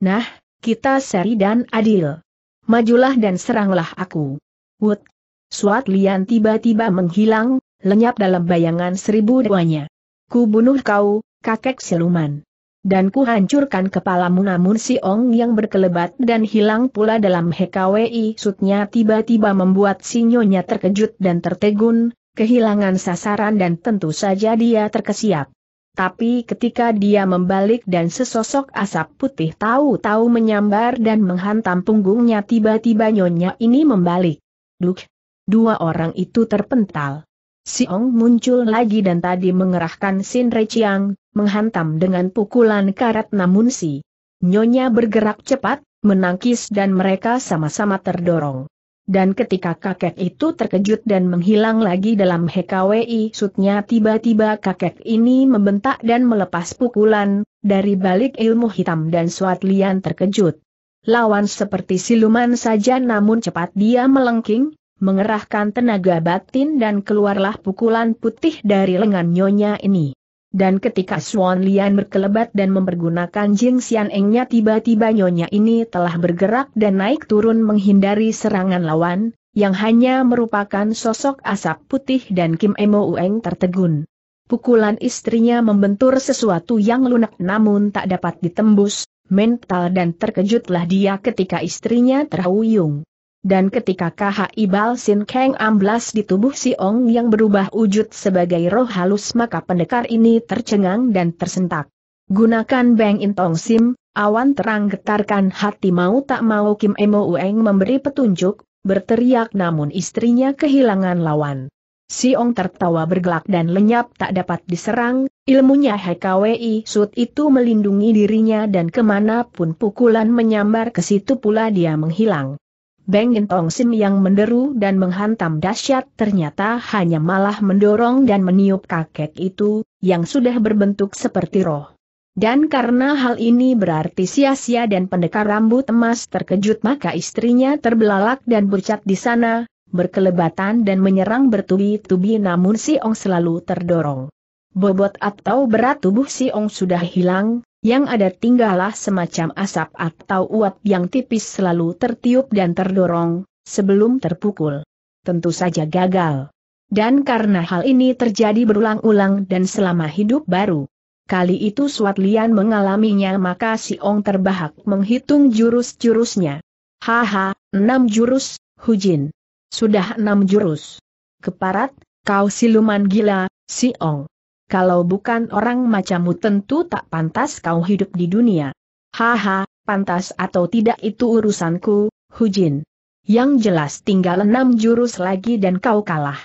Nah, kita seri dan adil. Majulah dan seranglah aku. Wut. Suat Lian tiba-tiba menghilang, lenyap dalam bayangan seribu duanya. Ku bunuh kau, kakek siluman dan ku hancurkan kepalamu namun si Ong yang berkelebat dan hilang pula dalam HKWI sutnya tiba-tiba membuat si Nyonya terkejut dan tertegun, kehilangan sasaran dan tentu saja dia terkesiap. Tapi ketika dia membalik dan sesosok asap putih tahu-tahu menyambar dan menghantam punggungnya tiba-tiba Nyonya ini membalik. Duk! Dua orang itu terpental. Siong muncul lagi dan tadi mengerahkan Sin Reciang, menghantam dengan pukulan karat namun si Nyonya bergerak cepat, menangkis dan mereka sama-sama terdorong. Dan ketika kakek itu terkejut dan menghilang lagi dalam HKWI sutnya tiba-tiba kakek ini membentak dan melepas pukulan, dari balik ilmu hitam dan suat lian terkejut. Lawan seperti siluman saja namun cepat dia melengking, mengerahkan tenaga batin dan keluarlah pukulan putih dari lengan nyonya ini. Dan ketika Swan Lian berkelebat dan mempergunakan Jing Xian Engnya tiba-tiba nyonya ini telah bergerak dan naik turun menghindari serangan lawan, yang hanya merupakan sosok asap putih dan Kim Emo Ueng tertegun. Pukulan istrinya membentur sesuatu yang lunak namun tak dapat ditembus, mental dan terkejutlah dia ketika istrinya terhuyung dan ketika KHI ibal Sin Kang amblas di tubuh si Ong yang berubah wujud sebagai roh halus maka pendekar ini tercengang dan tersentak. Gunakan Beng Intong Sim, awan terang getarkan hati mau tak mau Kim Emo Ueng memberi petunjuk, berteriak namun istrinya kehilangan lawan. Si Ong tertawa bergelak dan lenyap tak dapat diserang, ilmunya HKWI Sud itu melindungi dirinya dan kemanapun pukulan menyambar ke situ pula dia menghilang. Beng Intong Sim yang menderu dan menghantam dahsyat ternyata hanya malah mendorong dan meniup kakek itu, yang sudah berbentuk seperti roh. Dan karena hal ini berarti sia-sia dan pendekar rambut emas terkejut maka istrinya terbelalak dan bercat di sana, berkelebatan dan menyerang bertubi-tubi namun si Ong selalu terdorong. Bobot atau berat tubuh si Ong sudah hilang, yang ada tinggallah semacam asap atau uap yang tipis selalu tertiup dan terdorong, sebelum terpukul. Tentu saja gagal. Dan karena hal ini terjadi berulang-ulang dan selama hidup baru. Kali itu Suat Lian mengalaminya maka si Ong terbahak menghitung jurus-jurusnya. Haha, enam jurus, Hujin. Sudah enam jurus. Keparat, kau siluman gila, si Ong kalau bukan orang macammu tentu tak pantas kau hidup di dunia. Haha, pantas atau tidak itu urusanku, Hujin. Yang jelas tinggal enam jurus lagi dan kau kalah.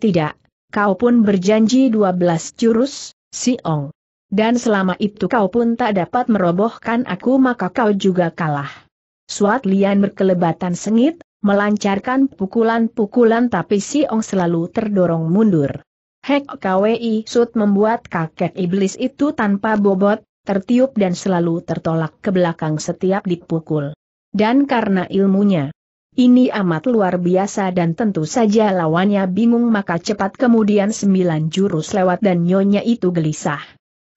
Tidak, kau pun berjanji dua belas jurus, Si Ong. Dan selama itu kau pun tak dapat merobohkan aku maka kau juga kalah. Suat Lian berkelebatan sengit, melancarkan pukulan-pukulan tapi Si Ong selalu terdorong mundur. Hek KWI Sud membuat kakek iblis itu tanpa bobot, tertiup dan selalu tertolak ke belakang setiap dipukul. Dan karena ilmunya ini amat luar biasa dan tentu saja lawannya bingung maka cepat kemudian sembilan jurus lewat dan nyonya itu gelisah.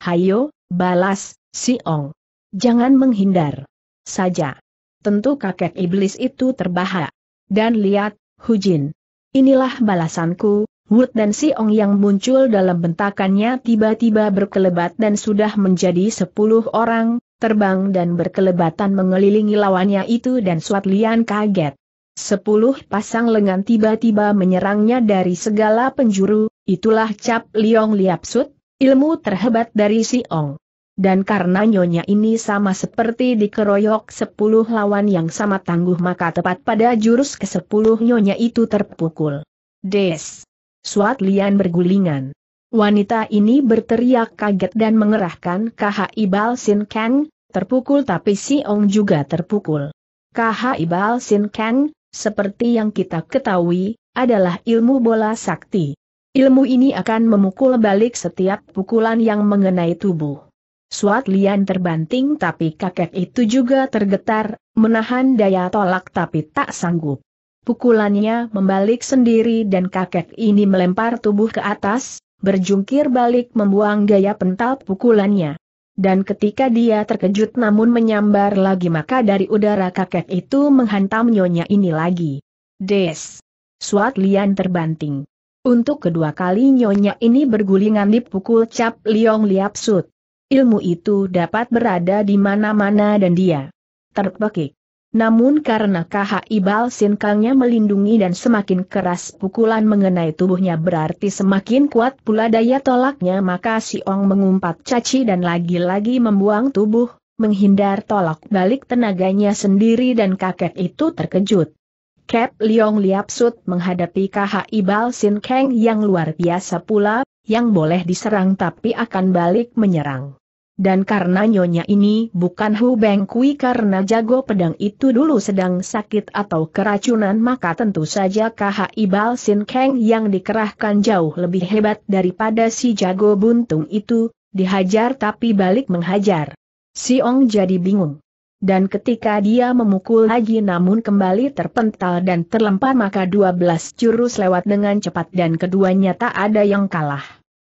Hayo, balas, si Ong. Jangan menghindar. Saja. Tentu kakek iblis itu terbahak. Dan lihat, Hujin. Inilah balasanku, Wood dan Si Ong yang muncul dalam bentakannya tiba-tiba berkelebat dan sudah menjadi sepuluh orang, terbang dan berkelebatan mengelilingi lawannya itu dan Suat Lian kaget. Sepuluh pasang lengan tiba-tiba menyerangnya dari segala penjuru, itulah Cap Liong Liapsut, ilmu terhebat dari Si Ong. Dan karena nyonya ini sama seperti dikeroyok sepuluh lawan yang sama tangguh maka tepat pada jurus ke sepuluh nyonya itu terpukul. Des! Suat Lian bergulingan. Wanita ini berteriak kaget dan mengerahkan KHI Bal Sin Kang, terpukul tapi Si Ong juga terpukul. KHI Bal Sin Kang, seperti yang kita ketahui, adalah ilmu bola sakti. Ilmu ini akan memukul balik setiap pukulan yang mengenai tubuh. Suat Lian terbanting tapi kakek itu juga tergetar, menahan daya tolak tapi tak sanggup. Pukulannya membalik sendiri dan kakek ini melempar tubuh ke atas, berjungkir balik membuang gaya pental pukulannya. Dan ketika dia terkejut namun menyambar lagi maka dari udara kakek itu menghantam nyonya ini lagi. Des! Suat Lian terbanting. Untuk kedua kali nyonya ini bergulingan dipukul cap Liong liapsut. Ilmu itu dapat berada di mana-mana dan dia terpekik. Namun karena KH Ibal Sinkangnya melindungi dan semakin keras pukulan mengenai tubuhnya berarti semakin kuat pula daya tolaknya maka si Ong mengumpat caci dan lagi-lagi membuang tubuh, menghindar tolak balik tenaganya sendiri dan kakek itu terkejut. Kep Liong Liapsut menghadapi KH Ibal Sinkang yang luar biasa pula, yang boleh diserang tapi akan balik menyerang dan karena nyonya ini bukan Hu Beng Kui karena jago pedang itu dulu sedang sakit atau keracunan maka tentu saja KH ibal Sin Kang yang dikerahkan jauh lebih hebat daripada si jago buntung itu, dihajar tapi balik menghajar. Siong jadi bingung. Dan ketika dia memukul lagi namun kembali terpental dan terlempar maka 12 jurus lewat dengan cepat dan keduanya tak ada yang kalah.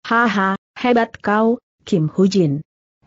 Haha, hebat kau, Kim Hujin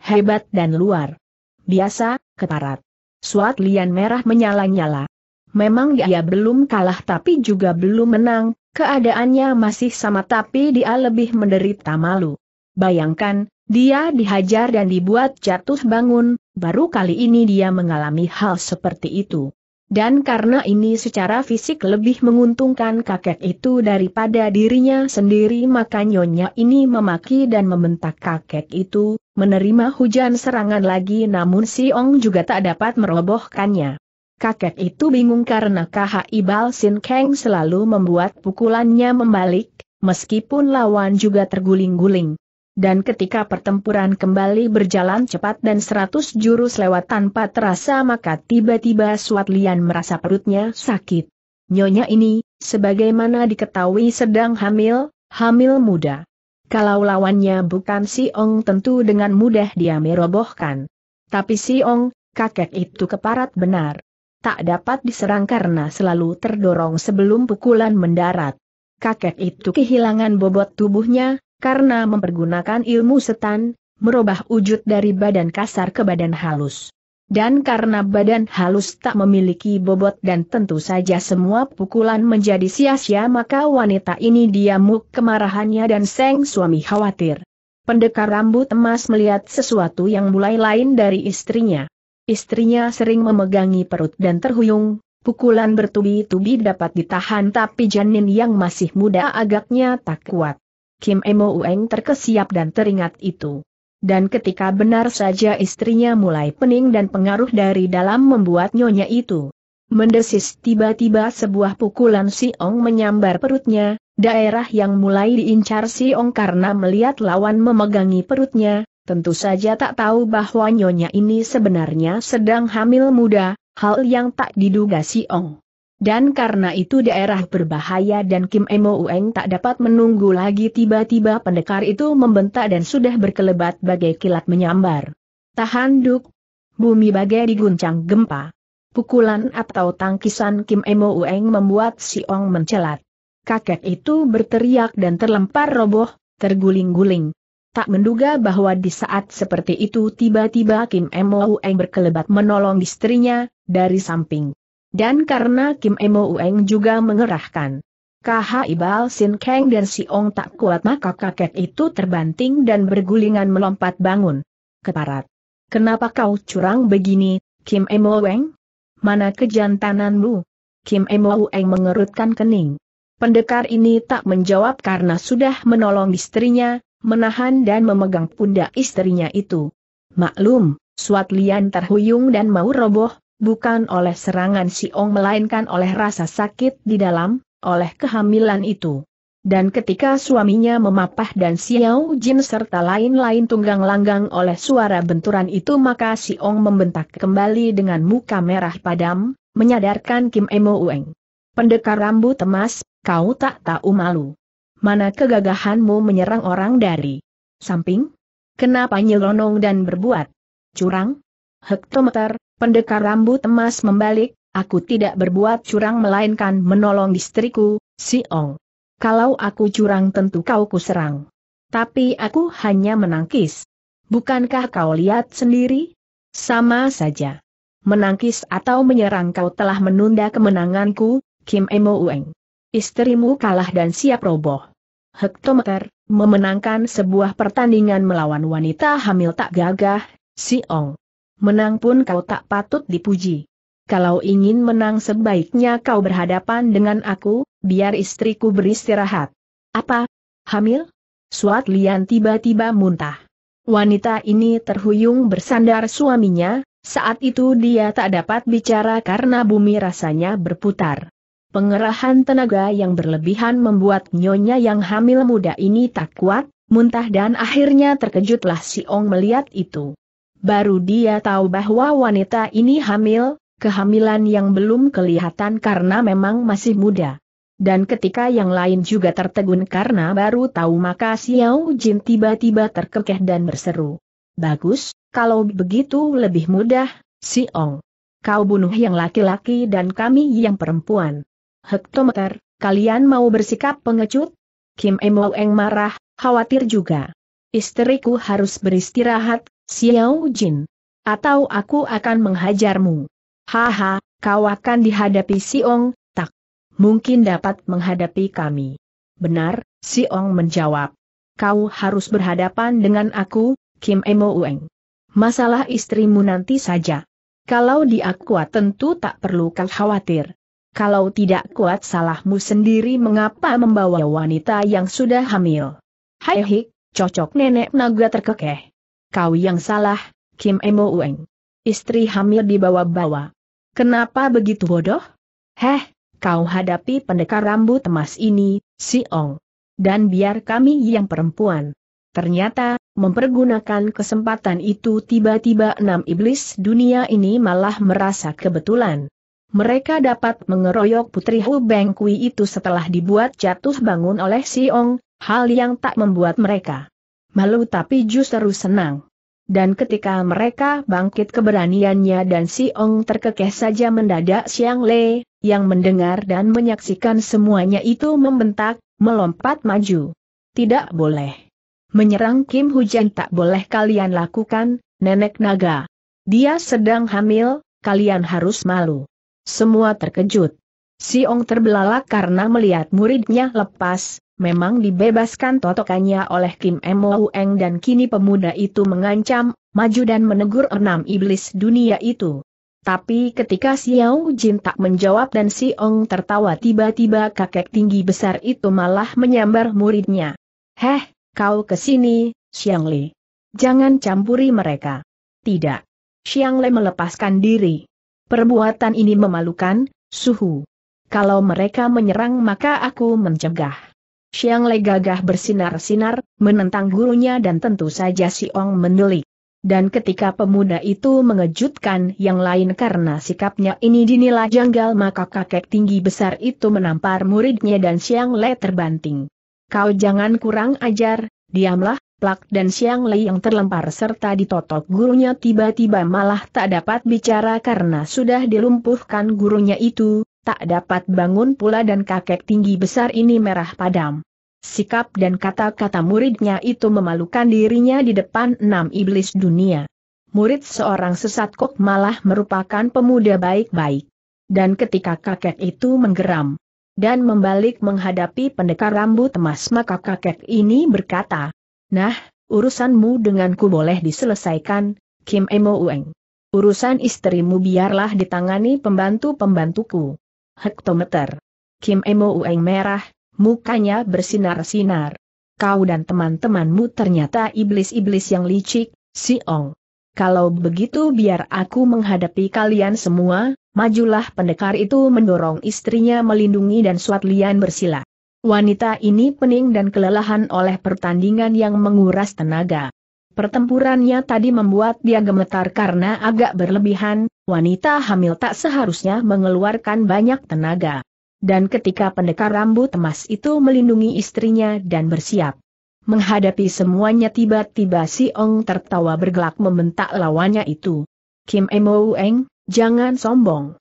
hebat dan luar biasa, keparat. Suat lian merah menyala-nyala. Memang dia belum kalah tapi juga belum menang, keadaannya masih sama tapi dia lebih menderita malu. Bayangkan, dia dihajar dan dibuat jatuh bangun, baru kali ini dia mengalami hal seperti itu. Dan karena ini secara fisik lebih menguntungkan kakek itu daripada dirinya sendiri maka nyonya ini memaki dan membentak kakek itu, menerima hujan serangan lagi namun Si Ong juga tak dapat merobohkannya. Kakek itu bingung karena KHI Ibal Sin Kang selalu membuat pukulannya membalik, meskipun lawan juga terguling-guling. Dan ketika pertempuran kembali berjalan cepat dan seratus jurus lewat tanpa terasa maka tiba-tiba Suat Lian merasa perutnya sakit. Nyonya ini, sebagaimana diketahui sedang hamil, hamil muda. Kalau lawannya bukan si Ong tentu dengan mudah dia merobohkan. Tapi si Ong, kakek itu keparat benar. Tak dapat diserang karena selalu terdorong sebelum pukulan mendarat. Kakek itu kehilangan bobot tubuhnya, karena mempergunakan ilmu setan, merubah wujud dari badan kasar ke badan halus. Dan karena badan halus tak memiliki bobot dan tentu saja semua pukulan menjadi sia-sia maka wanita ini diamuk kemarahannya dan sang suami khawatir. Pendekar rambut emas melihat sesuatu yang mulai lain dari istrinya. Istrinya sering memegangi perut dan terhuyung, Pukulan bertubi-tubi dapat ditahan tapi janin yang masih muda agaknya tak kuat. Kim Emo Ueng terkesiap dan teringat itu dan ketika benar saja istrinya mulai pening dan pengaruh dari dalam membuat nyonya itu mendesis tiba-tiba sebuah pukulan Si Ong menyambar perutnya, daerah yang mulai diincar Si Ong karena melihat lawan memegangi perutnya, tentu saja tak tahu bahwa nyonya ini sebenarnya sedang hamil muda, hal yang tak diduga Si Ong. Dan karena itu daerah berbahaya dan Kim Emo Ueng tak dapat menunggu lagi tiba-tiba pendekar itu membentak dan sudah berkelebat bagai kilat menyambar. Tahan duk. Bumi bagai diguncang gempa. Pukulan atau tangkisan Kim Emo Ueng membuat Si Ong mencelat. Kakek itu berteriak dan terlempar roboh, terguling-guling. Tak menduga bahwa di saat seperti itu tiba-tiba Kim Emo Ueng berkelebat menolong istrinya, dari samping. Dan karena Kim Emo Ueng juga mengerahkan KH Ibal Sin Kang dan Si Ong tak kuat maka kakek itu terbanting dan bergulingan melompat bangun. Keparat. Kenapa kau curang begini, Kim Emo Ueng? Mana kejantananmu? Kim Emo Ueng mengerutkan kening. Pendekar ini tak menjawab karena sudah menolong istrinya, menahan dan memegang pundak istrinya itu. Maklum, Suat Lian terhuyung dan mau roboh, bukan oleh serangan si Ong melainkan oleh rasa sakit di dalam, oleh kehamilan itu. Dan ketika suaminya memapah dan Xiao Jin serta lain-lain tunggang langgang oleh suara benturan itu maka si Ong membentak kembali dengan muka merah padam, menyadarkan Kim Emo Ueng. Pendekar rambut emas, kau tak tahu malu. Mana kegagahanmu menyerang orang dari samping? Kenapa nyelonong dan berbuat curang? Hektometer, pendekar rambut emas membalik, aku tidak berbuat curang melainkan menolong istriku, si Ong. Kalau aku curang tentu kau kuserang. Tapi aku hanya menangkis. Bukankah kau lihat sendiri? Sama saja. Menangkis atau menyerang kau telah menunda kemenanganku, Kim Emo Ueng. Istrimu kalah dan siap roboh. Hektometer, memenangkan sebuah pertandingan melawan wanita hamil tak gagah, si Ong menang pun kau tak patut dipuji. Kalau ingin menang sebaiknya kau berhadapan dengan aku, biar istriku beristirahat. Apa? Hamil? Suat Lian tiba-tiba muntah. Wanita ini terhuyung bersandar suaminya, saat itu dia tak dapat bicara karena bumi rasanya berputar. Pengerahan tenaga yang berlebihan membuat nyonya yang hamil muda ini tak kuat, muntah dan akhirnya terkejutlah si Ong melihat itu baru dia tahu bahwa wanita ini hamil, kehamilan yang belum kelihatan karena memang masih muda. Dan ketika yang lain juga tertegun karena baru tahu maka Xiao Jin tiba-tiba terkekeh dan berseru. Bagus, kalau begitu lebih mudah, Si Ong. Kau bunuh yang laki-laki dan kami yang perempuan. Hektometer, kalian mau bersikap pengecut? Kim Eng marah, khawatir juga. Istriku harus beristirahat, Xiao Jin. Atau aku akan menghajarmu. Haha, kau akan dihadapi Siong, tak. Mungkin dapat menghadapi kami. Benar, Siong menjawab. Kau harus berhadapan dengan aku, Kim Emo Ueng. Masalah istrimu nanti saja. Kalau dia kuat tentu tak perlu kau khawatir. Kalau tidak kuat salahmu sendiri mengapa membawa wanita yang sudah hamil. Hai hik, cocok nenek naga terkekeh kau yang salah, Kim Emo Ueng. Istri hamil dibawa-bawa. Kenapa begitu bodoh? Heh, kau hadapi pendekar rambut emas ini, si Ong. Dan biar kami yang perempuan. Ternyata, mempergunakan kesempatan itu tiba-tiba enam iblis dunia ini malah merasa kebetulan. Mereka dapat mengeroyok Putri Hu Beng Kui itu setelah dibuat jatuh bangun oleh Si Ong, hal yang tak membuat mereka malu tapi justru senang. Dan ketika mereka bangkit keberaniannya dan Si Ong terkekeh saja mendadak Siang Le, yang mendengar dan menyaksikan semuanya itu membentak, melompat maju. Tidak boleh. Menyerang Kim Hujan tak boleh kalian lakukan, Nenek Naga. Dia sedang hamil, kalian harus malu. Semua terkejut. Si Ong terbelalak karena melihat muridnya lepas, memang dibebaskan totokannya oleh Kim Mo Eng dan kini pemuda itu mengancam, maju dan menegur enam iblis dunia itu. Tapi ketika Xiao Jin tak menjawab dan Si Ong tertawa tiba-tiba kakek tinggi besar itu malah menyambar muridnya. Heh, kau kesini, Xiang Li. Jangan campuri mereka. Tidak. Xiang Li melepaskan diri. Perbuatan ini memalukan, suhu. Kalau mereka menyerang maka aku mencegah. Siang Le gagah bersinar-sinar, menentang gurunya dan tentu saja si Ong mendelik. Dan ketika pemuda itu mengejutkan yang lain karena sikapnya ini dinilai janggal maka kakek tinggi besar itu menampar muridnya dan Siang Le terbanting. Kau jangan kurang ajar, diamlah, plak dan Siang Le yang terlempar serta ditotok gurunya tiba-tiba malah tak dapat bicara karena sudah dilumpuhkan gurunya itu, tak dapat bangun pula dan kakek tinggi besar ini merah padam. Sikap dan kata-kata muridnya itu memalukan dirinya di depan enam iblis dunia. Murid seorang sesat kok malah merupakan pemuda baik-baik. Dan ketika kakek itu menggeram dan membalik menghadapi pendekar rambut emas maka kakek ini berkata, Nah, urusanmu denganku boleh diselesaikan, Kim Emo Ueng. Urusan istrimu biarlah ditangani pembantu-pembantuku hektometer. Kim Emo Ueng merah, mukanya bersinar-sinar. Kau dan teman-temanmu ternyata iblis-iblis yang licik, si Ong. Kalau begitu biar aku menghadapi kalian semua, majulah pendekar itu mendorong istrinya melindungi dan suat lian bersila. Wanita ini pening dan kelelahan oleh pertandingan yang menguras tenaga. Pertempurannya tadi membuat dia gemetar karena agak berlebihan, wanita hamil tak seharusnya mengeluarkan banyak tenaga. Dan ketika pendekar rambut emas itu melindungi istrinya dan bersiap menghadapi semuanya tiba-tiba si Ong tertawa bergelak membentak lawannya itu. Kim Emo Eng, jangan sombong.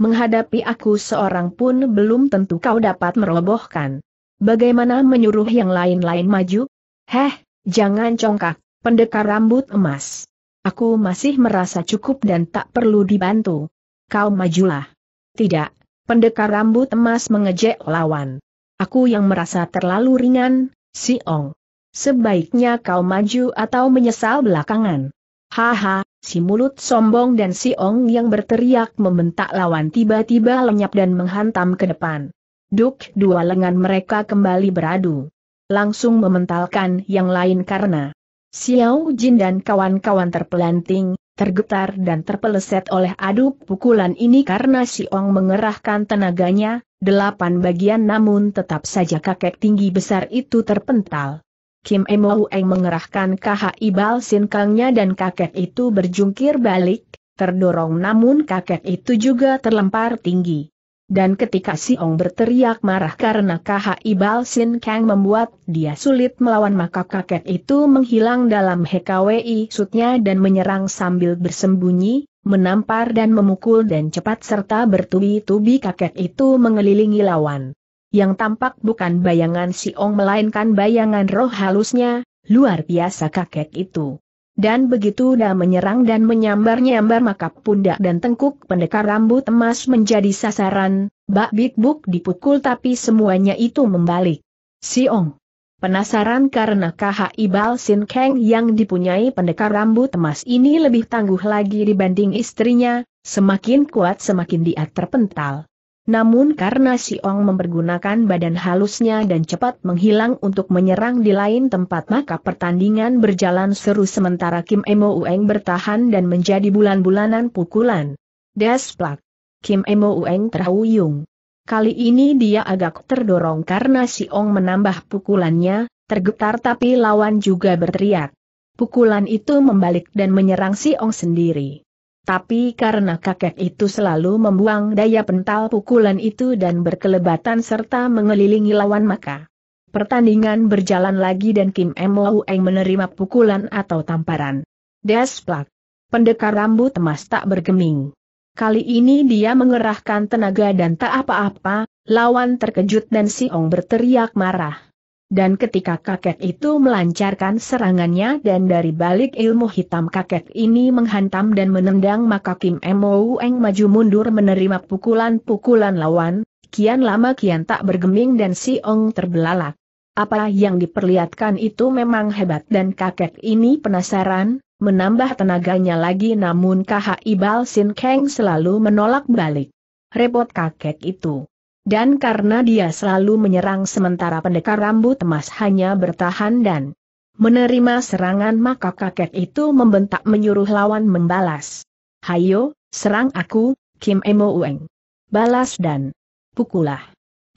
Menghadapi aku seorang pun belum tentu kau dapat merobohkan. Bagaimana menyuruh yang lain-lain maju? Heh, jangan congkak pendekar rambut emas. Aku masih merasa cukup dan tak perlu dibantu. Kau majulah. Tidak, pendekar rambut emas mengejek lawan. Aku yang merasa terlalu ringan, si Ong. Sebaiknya kau maju atau menyesal belakangan. Haha, si mulut sombong dan si Ong yang berteriak membentak lawan tiba-tiba lenyap dan menghantam ke depan. Duk dua lengan mereka kembali beradu. Langsung mementalkan yang lain karena Xiao Jin dan kawan-kawan terpelanting, tergetar dan terpeleset oleh adu pukulan ini karena Siong mengerahkan tenaganya, delapan bagian namun tetap saja kakek tinggi besar itu terpental. Kim Emo Eng mengerahkan KHI Bal sinkangnya dan kakek itu berjungkir balik, terdorong namun kakek itu juga terlempar tinggi. Dan ketika si Ong berteriak marah karena KHI Ibal Sin Kang membuat dia sulit melawan maka kakek itu menghilang dalam HKWI sutnya dan menyerang sambil bersembunyi, menampar dan memukul dan cepat serta bertubi-tubi kakek itu mengelilingi lawan. Yang tampak bukan bayangan si Ong melainkan bayangan roh halusnya, luar biasa kakek itu. Dan begitu dia menyerang dan menyambar-nyambar maka pundak dan tengkuk pendekar rambut emas menjadi sasaran, bak Big Book dipukul tapi semuanya itu membalik. Siong. Penasaran karena KHI Ibal Sin Kang yang dipunyai pendekar rambut emas ini lebih tangguh lagi dibanding istrinya, semakin kuat semakin dia terpental. Namun karena si Ong mempergunakan badan halusnya dan cepat menghilang untuk menyerang di lain tempat maka pertandingan berjalan seru sementara Kim Emo Ueng bertahan dan menjadi bulan-bulanan pukulan. Desplak. Kim Emo Ueng terhuyung. Kali ini dia agak terdorong karena si Ong menambah pukulannya, tergetar tapi lawan juga berteriak. Pukulan itu membalik dan menyerang si Ong sendiri. Tapi karena kakek itu selalu membuang daya pental pukulan itu dan berkelebatan serta mengelilingi lawan maka pertandingan berjalan lagi dan Kim M. Eng menerima pukulan atau tamparan. Desplak. Pendekar rambut emas tak bergeming. Kali ini dia mengerahkan tenaga dan tak apa-apa, lawan terkejut dan Si Siong berteriak marah. Dan ketika kakek itu melancarkan serangannya dan dari balik ilmu hitam kakek ini menghantam dan menendang maka Kim Emo Eng maju mundur menerima pukulan-pukulan lawan, kian lama kian tak bergeming dan si Ong terbelalak. Apa yang diperlihatkan itu memang hebat dan kakek ini penasaran, menambah tenaganya lagi namun KHI Ibal Sin Kang selalu menolak balik. Repot kakek itu. Dan karena dia selalu menyerang sementara pendekar rambut emas hanya bertahan dan menerima serangan maka kakek itu membentak menyuruh lawan membalas. Hayo, serang aku, Kim Emo Ueng. Balas dan pukulah.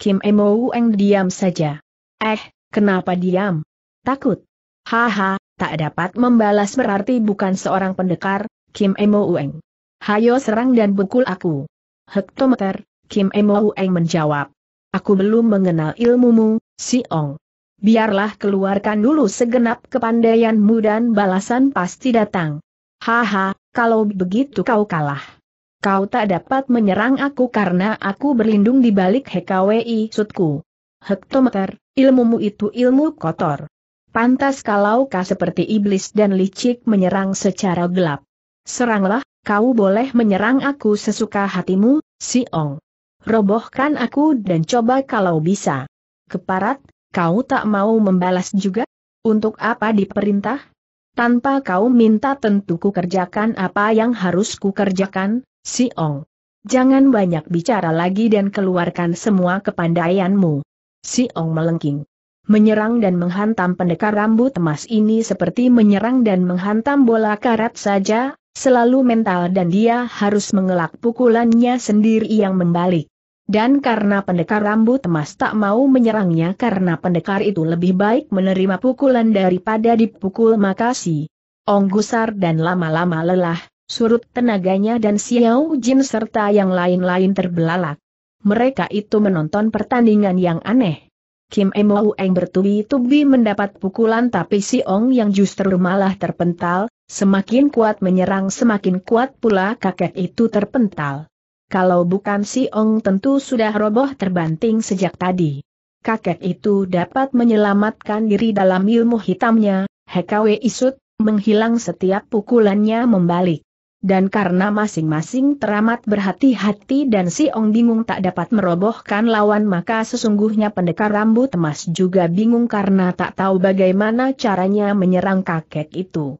Kim Emo Ueng diam saja. Eh, kenapa diam? Takut. Haha, tak dapat membalas berarti bukan seorang pendekar, Kim Emo Ueng. Hayo serang dan pukul aku. Hektometer, Kim Emo Eng menjawab. Aku belum mengenal ilmumu, Si Ong. Biarlah keluarkan dulu segenap kepandaianmu dan balasan pasti datang. Haha, kalau begitu kau kalah. Kau tak dapat menyerang aku karena aku berlindung di balik HKWI sutku. Hektometer, ilmumu itu ilmu kotor. Pantas kalau kau seperti iblis dan licik menyerang secara gelap. Seranglah, kau boleh menyerang aku sesuka hatimu, Si Ong robohkan aku dan coba kalau bisa. Keparat, kau tak mau membalas juga? Untuk apa diperintah? Tanpa kau minta tentu ku kerjakan apa yang harus ku kerjakan, si Ong. Jangan banyak bicara lagi dan keluarkan semua kepandaianmu. Si Ong melengking. Menyerang dan menghantam pendekar rambut emas ini seperti menyerang dan menghantam bola karat saja, selalu mental dan dia harus mengelak pukulannya sendiri yang membalik. Dan karena pendekar rambut emas tak mau menyerangnya karena pendekar itu lebih baik menerima pukulan daripada dipukul makasi. Ong gusar dan lama-lama lelah, surut tenaganya dan Xiao Jin serta yang lain-lain terbelalak. Mereka itu menonton pertandingan yang aneh. Kim Emou Eng bertubi-tubi mendapat pukulan tapi si Ong yang justru malah terpental, semakin kuat menyerang semakin kuat pula kakek itu terpental kalau bukan si Ong tentu sudah roboh terbanting sejak tadi. Kakek itu dapat menyelamatkan diri dalam ilmu hitamnya, Hekawe Isut, menghilang setiap pukulannya membalik. Dan karena masing-masing teramat berhati-hati dan si Ong bingung tak dapat merobohkan lawan maka sesungguhnya pendekar rambut emas juga bingung karena tak tahu bagaimana caranya menyerang kakek itu.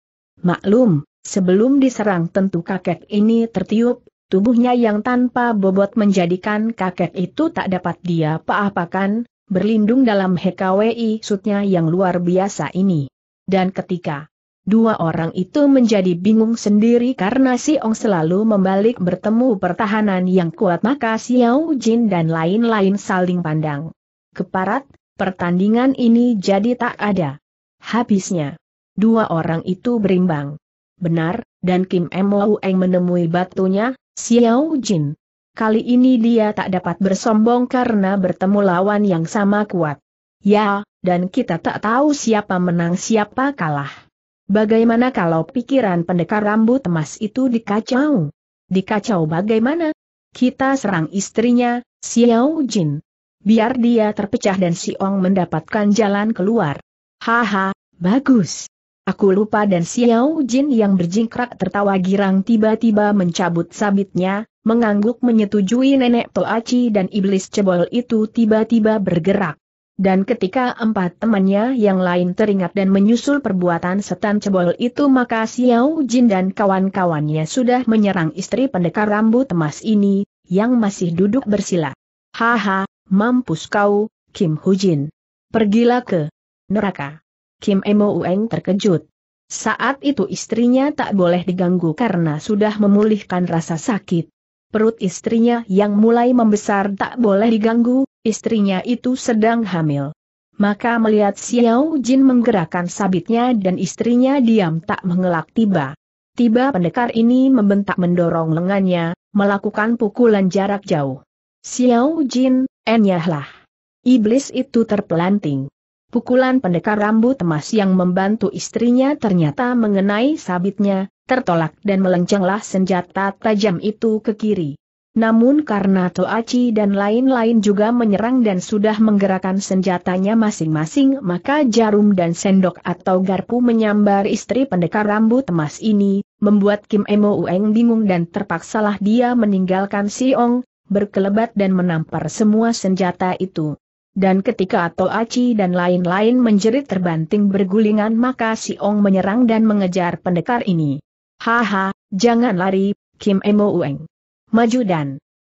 Maklum, sebelum diserang tentu kakek ini tertiup Tubuhnya yang tanpa bobot menjadikan kakek itu tak dapat dia apa-apakan, berlindung dalam HKWI sutnya yang luar biasa ini. Dan ketika dua orang itu menjadi bingung sendiri karena si Ong selalu membalik bertemu pertahanan yang kuat maka Xiao Jin dan lain-lain saling pandang. Keparat, pertandingan ini jadi tak ada. Habisnya, dua orang itu berimbang. Benar, dan Kim Wueng menemui batunya, Xiao Jin. Kali ini dia tak dapat bersombong karena bertemu lawan yang sama kuat. Ya, dan kita tak tahu siapa menang siapa kalah. Bagaimana kalau pikiran pendekar rambut emas itu dikacau? Dikacau bagaimana? Kita serang istrinya, Xiao Jin. Biar dia terpecah dan Siong mendapatkan jalan keluar. Haha, bagus. Aku lupa dan Xiao Jin yang berjingkrak tertawa girang tiba-tiba mencabut sabitnya, mengangguk menyetujui nenek Toachi dan iblis cebol itu tiba-tiba bergerak. Dan ketika empat temannya yang lain teringat dan menyusul perbuatan setan cebol itu maka Xiao Jin dan kawan-kawannya sudah menyerang istri pendekar rambut emas ini, yang masih duduk bersila. Haha, mampus kau, Kim Hujin. Pergilah ke neraka. Kim Emo Ueng terkejut. Saat itu istrinya tak boleh diganggu karena sudah memulihkan rasa sakit. Perut istrinya yang mulai membesar tak boleh diganggu, istrinya itu sedang hamil. Maka melihat Xiao Jin menggerakkan sabitnya dan istrinya diam tak mengelak tiba. Tiba pendekar ini membentak mendorong lengannya, melakukan pukulan jarak jauh. Xiao Jin, enyahlah. Iblis itu terpelanting. Pukulan pendekar rambut emas yang membantu istrinya ternyata mengenai sabitnya, tertolak dan melencenglah senjata tajam itu ke kiri. Namun karena Toachi dan lain-lain juga menyerang dan sudah menggerakkan senjatanya masing-masing maka jarum dan sendok atau garpu menyambar istri pendekar rambut emas ini, membuat Kim Emo Ueng bingung dan terpaksalah dia meninggalkan Si Ong, berkelebat dan menampar semua senjata itu. Dan ketika Ato Aci dan lain-lain menjerit terbanting bergulingan maka Si Ong menyerang dan mengejar pendekar ini. Haha, jangan lari, Kim Emo Ueng. Maju dan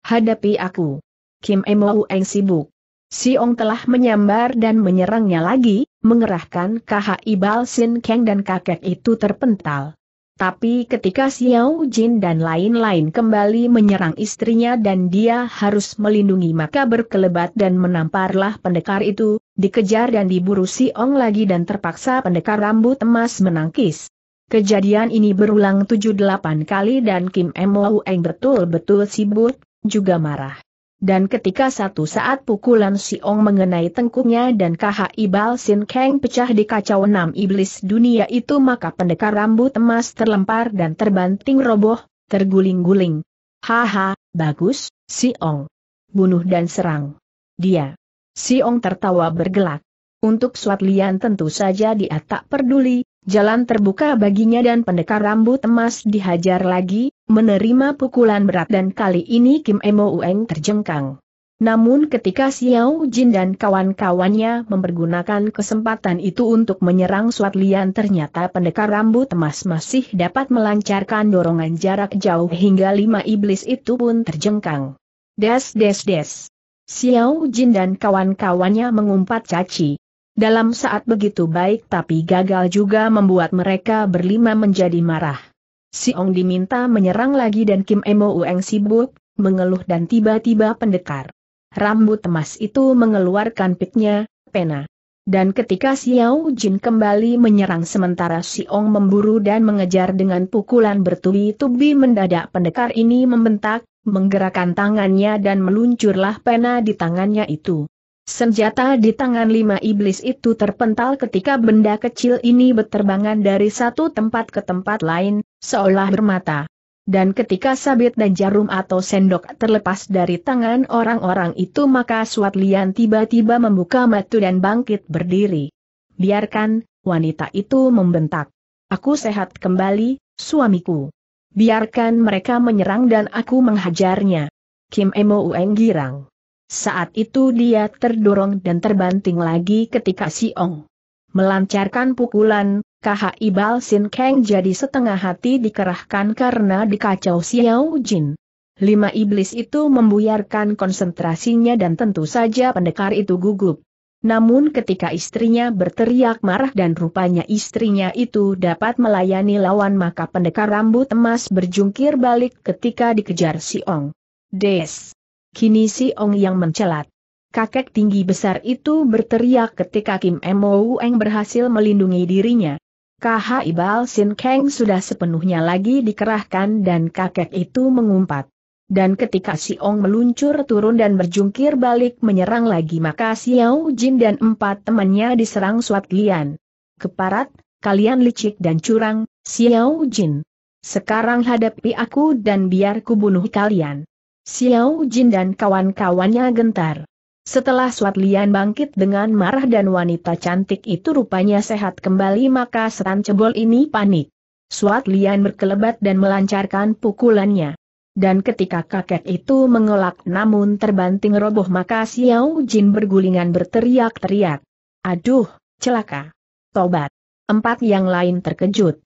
hadapi aku. Kim Emo Ueng sibuk. Si Ong telah menyambar dan menyerangnya lagi, mengerahkan Ibal Sin Keng dan kakek itu terpental. Tapi ketika Xiao Jin dan lain-lain kembali menyerang istrinya dan dia harus melindungi maka berkelebat dan menamparlah pendekar itu, dikejar dan diburu si Ong lagi dan terpaksa pendekar rambut emas menangkis. Kejadian ini berulang 7-8 kali dan Kim Mo Eng betul-betul sibuk, juga marah dan ketika satu saat pukulan si Ong mengenai tengkuknya dan kaha Ibal Sin Kang pecah di kacau enam iblis dunia itu maka pendekar rambut emas terlempar dan terbanting roboh, terguling-guling. Haha, bagus, si Ong. Bunuh dan serang. Dia. Si Ong tertawa bergelak. Untuk Suat Lian tentu saja dia tak peduli, jalan terbuka baginya dan pendekar rambut emas dihajar lagi, menerima pukulan berat dan kali ini Kim Emo Ueng terjengkang. Namun ketika Xiao Jin dan kawan-kawannya mempergunakan kesempatan itu untuk menyerang Suat Lian ternyata pendekar rambut emas masih dapat melancarkan dorongan jarak jauh hingga lima iblis itu pun terjengkang. Des des des. Xiao Jin dan kawan-kawannya mengumpat caci dalam saat begitu baik tapi gagal juga membuat mereka berlima menjadi marah. Si Ong diminta menyerang lagi dan Kim Emo Ueng sibuk, mengeluh dan tiba-tiba pendekar. Rambut emas itu mengeluarkan piknya, pena. Dan ketika Xiao Jin kembali menyerang sementara Si Ong memburu dan mengejar dengan pukulan bertubi-tubi mendadak pendekar ini membentak, menggerakkan tangannya dan meluncurlah pena di tangannya itu. Senjata di tangan lima iblis itu terpental ketika benda kecil ini berterbangan dari satu tempat ke tempat lain, seolah bermata. Dan ketika sabit dan jarum atau sendok terlepas dari tangan orang-orang itu maka Suat Lian tiba-tiba membuka mata dan bangkit berdiri. Biarkan, wanita itu membentak. Aku sehat kembali, suamiku. Biarkan mereka menyerang dan aku menghajarnya. Kim Emo Ueng girang. Saat itu dia terdorong dan terbanting lagi ketika si Ong melancarkan pukulan, Kha ibal Sin Kang jadi setengah hati dikerahkan karena dikacau Xiao Jin. Lima iblis itu membuyarkan konsentrasinya dan tentu saja pendekar itu gugup. Namun ketika istrinya berteriak marah dan rupanya istrinya itu dapat melayani lawan maka pendekar rambut emas berjungkir balik ketika dikejar Siong. Des. Kini si Ong yang mencelat. Kakek tinggi besar itu berteriak ketika Kim Mo Eng berhasil melindungi dirinya. KHI Ibal Sin Kang sudah sepenuhnya lagi dikerahkan dan kakek itu mengumpat. Dan ketika si Ong meluncur turun dan berjungkir balik menyerang lagi maka Xiao Jin dan empat temannya diserang Suat Lian. Keparat, kalian licik dan curang, Xiao Jin. Sekarang hadapi aku dan biar ku bunuh kalian. Xiao Jin dan kawan-kawannya gentar. Setelah Suat Lian bangkit dengan marah dan wanita cantik itu rupanya sehat kembali maka setan cebol ini panik. Suat Lian berkelebat dan melancarkan pukulannya. Dan ketika kakek itu mengelak namun terbanting roboh maka Xiao Jin bergulingan berteriak-teriak. Aduh, celaka. Tobat. Empat yang lain terkejut.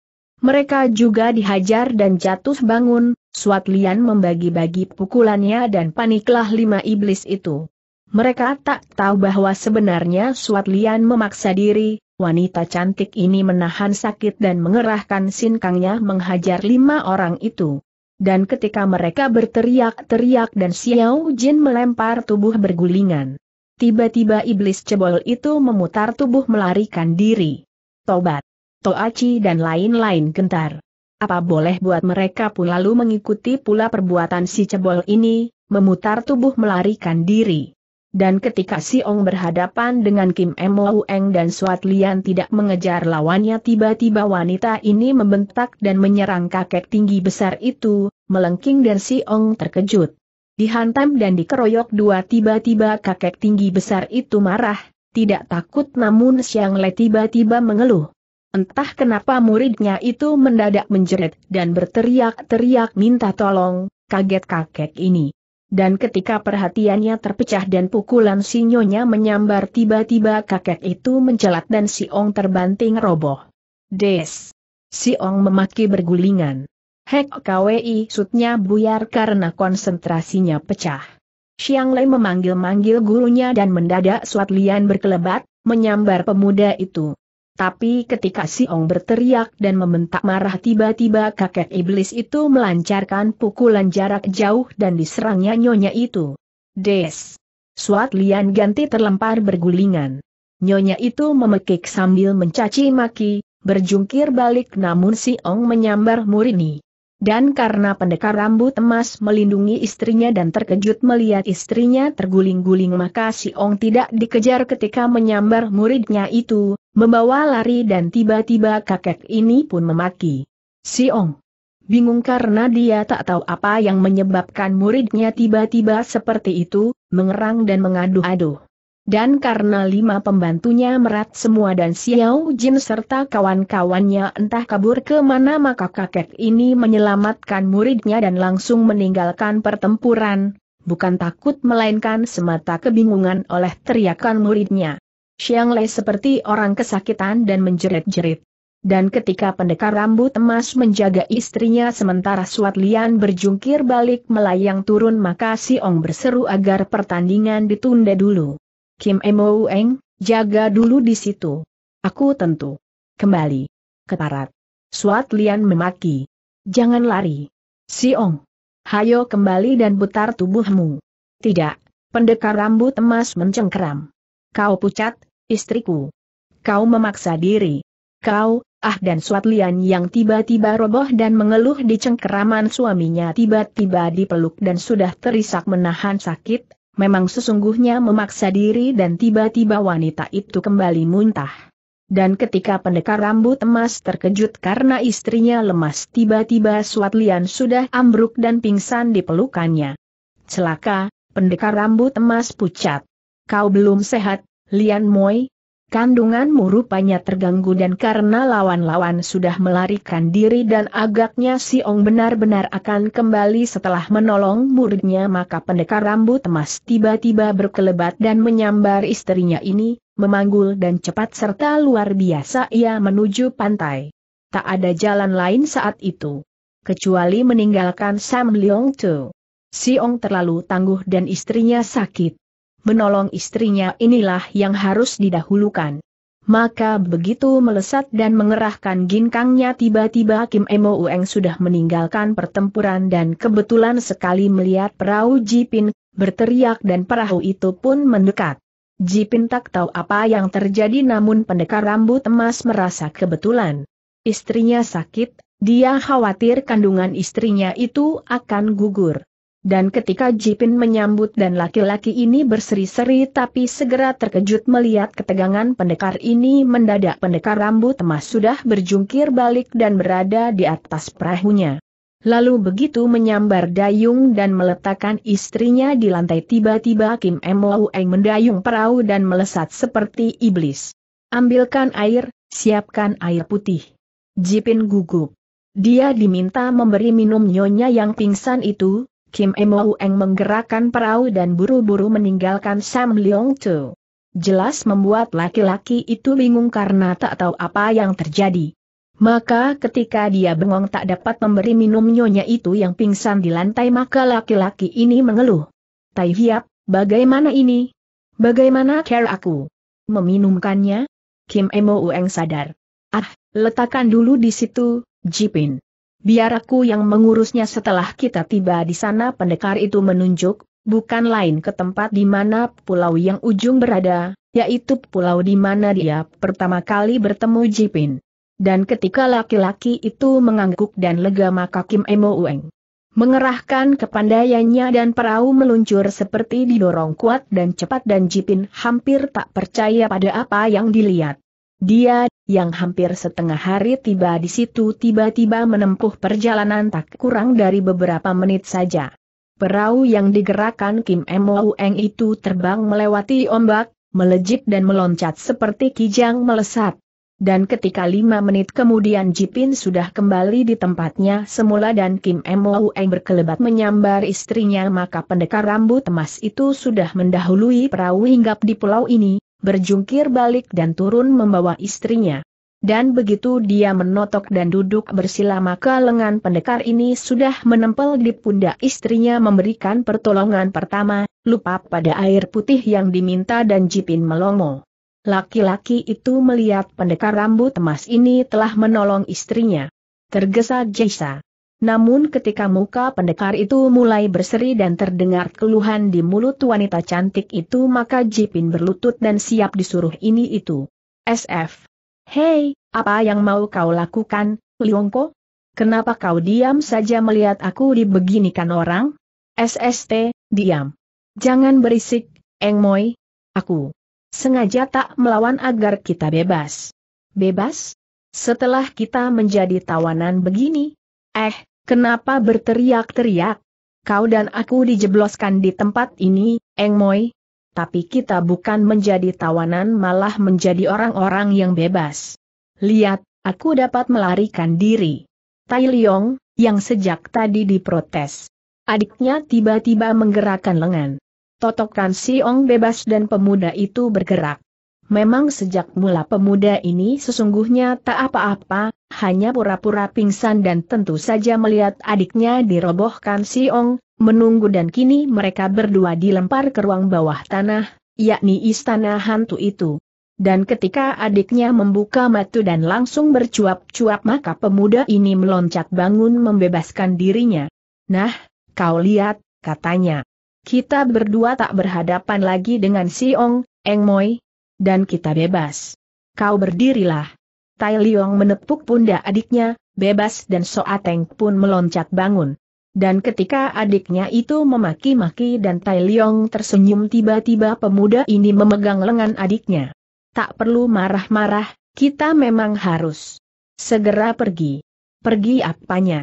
Mereka juga dihajar dan jatuh bangun, Suat Lian membagi-bagi pukulannya dan paniklah lima iblis itu. Mereka tak tahu bahwa sebenarnya Suat Lian memaksa diri, wanita cantik ini menahan sakit dan mengerahkan sinkangnya menghajar lima orang itu. Dan ketika mereka berteriak-teriak dan Xiao Jin melempar tubuh bergulingan. Tiba-tiba iblis cebol itu memutar tubuh melarikan diri. Tobat. Toaci dan lain-lain gentar. Apa boleh buat mereka pun lalu mengikuti pula perbuatan si cebol ini, memutar tubuh melarikan diri. Dan ketika Si Ong berhadapan dengan Kim Emo Eng dan Suat Lian tidak mengejar lawannya tiba-tiba wanita ini membentak dan menyerang kakek tinggi besar itu, melengking dan Si Ong terkejut. Dihantam dan dikeroyok dua tiba-tiba kakek tinggi besar itu marah, tidak takut namun Siang Le tiba-tiba mengeluh. Entah kenapa muridnya itu mendadak menjerit dan berteriak-teriak minta tolong, kaget kakek ini. Dan ketika perhatiannya terpecah dan pukulan sinyonya menyambar tiba-tiba kakek itu mencelat dan si Ong terbanting roboh. Des! Si Ong memaki bergulingan. Hek KWI sutnya buyar karena konsentrasinya pecah. Xiang Lei memanggil-manggil gurunya dan mendadak Suat Lian berkelebat, menyambar pemuda itu. Tapi ketika si Ong berteriak dan membentak marah tiba-tiba kakek iblis itu melancarkan pukulan jarak jauh dan diserangnya nyonya itu. Des! Suat Lian ganti terlempar bergulingan. Nyonya itu memekik sambil mencaci maki, berjungkir balik namun si Ong menyambar Murini. Dan karena pendekar rambut emas melindungi istrinya dan terkejut melihat istrinya terguling-guling maka si Ong tidak dikejar ketika menyambar muridnya itu, membawa lari dan tiba-tiba kakek ini pun memaki. Si Ong bingung karena dia tak tahu apa yang menyebabkan muridnya tiba-tiba seperti itu, mengerang dan mengadu aduh dan karena lima pembantunya merat semua dan Xiao Jin serta kawan-kawannya entah kabur ke mana maka kakek ini menyelamatkan muridnya dan langsung meninggalkan pertempuran, bukan takut melainkan semata kebingungan oleh teriakan muridnya. Xiang Lei seperti orang kesakitan dan menjerit-jerit. Dan ketika pendekar rambut emas menjaga istrinya sementara Suat Lian berjungkir balik melayang turun maka Si Ong berseru agar pertandingan ditunda dulu. Kim Emo Eng, jaga dulu di situ. Aku tentu. Kembali. Ketarat. Suat Lian memaki. Jangan lari. Siong. Hayo kembali dan putar tubuhmu. Tidak, pendekar rambut emas mencengkeram. Kau pucat, istriku. Kau memaksa diri. Kau, ah dan Suat Lian yang tiba-tiba roboh dan mengeluh di cengkeraman suaminya tiba-tiba dipeluk dan sudah terisak menahan sakit, memang sesungguhnya memaksa diri dan tiba-tiba wanita itu kembali muntah. Dan ketika pendekar rambut emas terkejut karena istrinya lemas tiba-tiba Suatlian sudah ambruk dan pingsan di pelukannya. Celaka, pendekar rambut emas pucat. Kau belum sehat, Lian Moi, Kandunganmu rupanya terganggu dan karena lawan-lawan sudah melarikan diri dan agaknya si Ong benar-benar akan kembali setelah menolong muridnya maka pendekar rambut emas tiba-tiba berkelebat dan menyambar istrinya ini, memanggul dan cepat serta luar biasa ia menuju pantai. Tak ada jalan lain saat itu. Kecuali meninggalkan Sam Leong Tu. Ong terlalu tangguh dan istrinya sakit menolong istrinya inilah yang harus didahulukan. Maka begitu melesat dan mengerahkan ginkangnya tiba-tiba Kim Emo Ueng sudah meninggalkan pertempuran dan kebetulan sekali melihat perahu Jipin, berteriak dan perahu itu pun mendekat. Jipin tak tahu apa yang terjadi namun pendekar rambut emas merasa kebetulan. Istrinya sakit, dia khawatir kandungan istrinya itu akan gugur. Dan ketika Jipin menyambut dan laki-laki ini berseri-seri tapi segera terkejut melihat ketegangan pendekar ini mendadak pendekar rambut emas sudah berjungkir balik dan berada di atas perahunya. Lalu begitu menyambar dayung dan meletakkan istrinya di lantai tiba-tiba Kim M. Eng mendayung perahu dan melesat seperti iblis. Ambilkan air, siapkan air putih. Jipin gugup. Dia diminta memberi minum nyonya yang pingsan itu, Kim Emou Eng menggerakkan perahu dan buru-buru meninggalkan Sam Leong Chu. Jelas membuat laki-laki itu bingung karena tak tahu apa yang terjadi. Maka ketika dia bengong tak dapat memberi minum nyonya itu yang pingsan di lantai maka laki-laki ini mengeluh. Tai Hiap, bagaimana ini? Bagaimana care aku? Meminumkannya? Kim Emou Eng sadar. Ah, letakkan dulu di situ, Jipin. Biar aku yang mengurusnya setelah kita tiba di sana pendekar itu menunjuk, bukan lain ke tempat di mana pulau yang ujung berada, yaitu pulau di mana dia pertama kali bertemu Jipin. Dan ketika laki-laki itu mengangguk dan lega maka Kim Emo Ueng mengerahkan kepandaiannya dan perahu meluncur seperti didorong kuat dan cepat dan Jipin hampir tak percaya pada apa yang dilihat. Dia yang hampir setengah hari tiba di situ tiba-tiba menempuh perjalanan tak kurang dari beberapa menit saja. Perahu yang digerakkan Kim Mouweng itu terbang melewati ombak, melejit dan meloncat seperti kijang melesat. Dan ketika lima menit kemudian Jipin sudah kembali di tempatnya semula dan Kim Mouweng berkelebat menyambar istrinya maka pendekar rambut emas itu sudah mendahului perahu hinggap di pulau ini, berjungkir balik dan turun membawa istrinya. Dan begitu dia menotok dan duduk bersila maka lengan pendekar ini sudah menempel di pundak istrinya memberikan pertolongan pertama, lupa pada air putih yang diminta dan Jipin melongo. Laki-laki itu melihat pendekar rambut emas ini telah menolong istrinya. Tergesa-gesa, namun ketika muka pendekar itu mulai berseri dan terdengar keluhan di mulut wanita cantik itu maka Jipin berlutut dan siap disuruh ini itu. SF. Hei, apa yang mau kau lakukan, Liongko? Kenapa kau diam saja melihat aku dibeginikan orang? SST, diam. Jangan berisik, Engmoy. Aku sengaja tak melawan agar kita bebas. Bebas? Setelah kita menjadi tawanan begini? Eh, Kenapa berteriak-teriak? Kau dan aku dijebloskan di tempat ini, Eng Moi. Tapi kita bukan menjadi tawanan malah menjadi orang-orang yang bebas. Lihat, aku dapat melarikan diri. Tai Leong, yang sejak tadi diprotes. Adiknya tiba-tiba menggerakkan lengan. Totokan Siong bebas dan pemuda itu bergerak. Memang sejak mula pemuda ini sesungguhnya tak apa-apa, hanya pura-pura pingsan dan tentu saja melihat adiknya dirobohkan Si Ong, menunggu dan kini mereka berdua dilempar ke ruang bawah tanah, yakni istana hantu itu. Dan ketika adiknya membuka mata dan langsung bercuap-cuap maka pemuda ini meloncat bangun membebaskan dirinya. Nah, kau lihat, katanya. Kita berdua tak berhadapan lagi dengan Si Ong, Eng Moi, dan kita bebas. Kau berdirilah. Tai Liong menepuk pundak adiknya, bebas dan Soateng pun meloncat bangun. Dan ketika adiknya itu memaki-maki dan Tai Liong tersenyum tiba-tiba pemuda ini memegang lengan adiknya. Tak perlu marah-marah, kita memang harus segera pergi. Pergi apanya?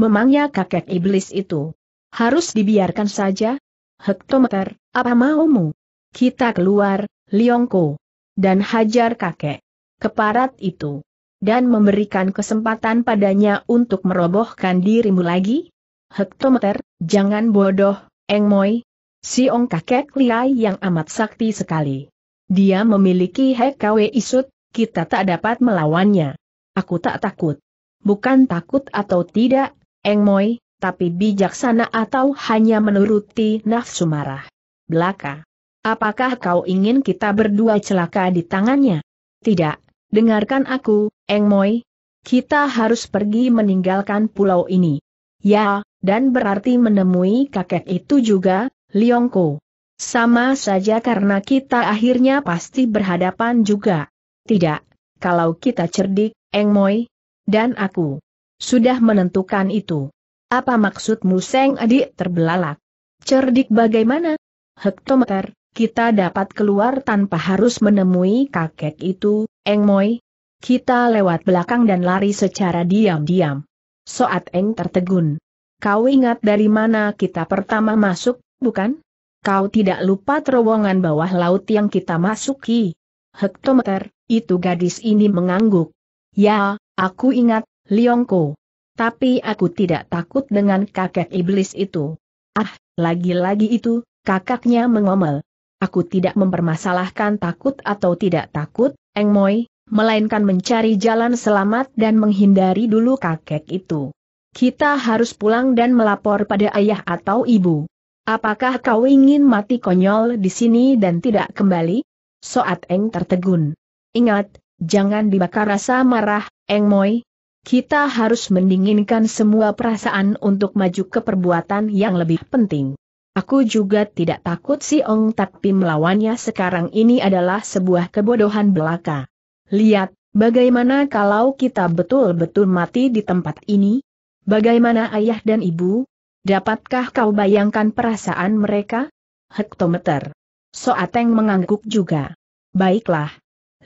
Memangnya kakek iblis itu harus dibiarkan saja? Hektometer, apa maumu? Kita keluar, Liongko, dan hajar kakek keparat itu dan memberikan kesempatan padanya untuk merobohkan dirimu lagi? Hektometer, jangan bodoh, Eng Moi. Siong kakek liai yang amat sakti sekali. Dia memiliki HKW isut, kita tak dapat melawannya. Aku tak takut. Bukan takut atau tidak, Eng Moi, tapi bijaksana atau hanya menuruti nafsu marah. Belaka. Apakah kau ingin kita berdua celaka di tangannya? Tidak, dengarkan aku, Eng Moi. Kita harus pergi meninggalkan pulau ini. Ya, dan berarti menemui kakek itu juga, Liongko. Sama saja karena kita akhirnya pasti berhadapan juga. Tidak, kalau kita cerdik, Eng Moi. Dan aku. Sudah menentukan itu. Apa maksudmu Seng Adik terbelalak? Cerdik bagaimana? Hektometer, kita dapat keluar tanpa harus menemui kakek itu, Eng Moi. Kita lewat belakang dan lari secara diam-diam. Soat Eng tertegun. Kau ingat dari mana kita pertama masuk, bukan? Kau tidak lupa terowongan bawah laut yang kita masuki. Hektometer, itu gadis ini mengangguk. Ya, aku ingat, Liongko. Tapi aku tidak takut dengan kakek iblis itu. Ah, lagi-lagi itu, kakaknya mengomel. Aku tidak mempermasalahkan takut atau tidak takut, Eng Moi, melainkan mencari jalan selamat dan menghindari dulu kakek itu. Kita harus pulang dan melapor pada ayah atau ibu. Apakah kau ingin mati konyol di sini dan tidak kembali? Soat Eng tertegun. Ingat, jangan dibakar rasa marah, Eng Moi. Kita harus mendinginkan semua perasaan untuk maju ke perbuatan yang lebih penting. Aku juga tidak takut si Ong tapi melawannya sekarang ini adalah sebuah kebodohan belaka. Lihat, bagaimana kalau kita betul-betul mati di tempat ini? Bagaimana ayah dan ibu? Dapatkah kau bayangkan perasaan mereka? Hektometer. Soateng mengangguk juga. Baiklah.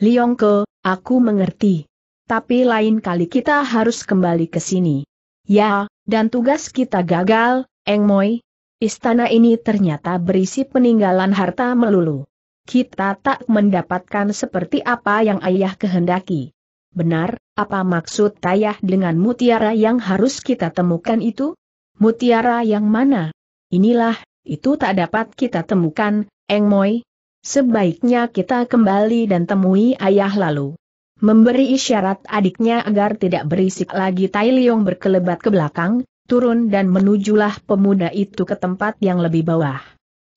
Liongko, aku mengerti. Tapi lain kali kita harus kembali ke sini. Ya, dan tugas kita gagal, Engmoy, Istana ini ternyata berisi peninggalan harta melulu. Kita tak mendapatkan seperti apa yang ayah kehendaki. Benar, apa maksud ayah dengan mutiara yang harus kita temukan itu? Mutiara yang mana? Inilah, itu tak dapat kita temukan, Eng Moi. Sebaiknya kita kembali dan temui ayah lalu. Memberi isyarat adiknya agar tidak berisik lagi Tai Leong berkelebat ke belakang, turun dan menujulah pemuda itu ke tempat yang lebih bawah.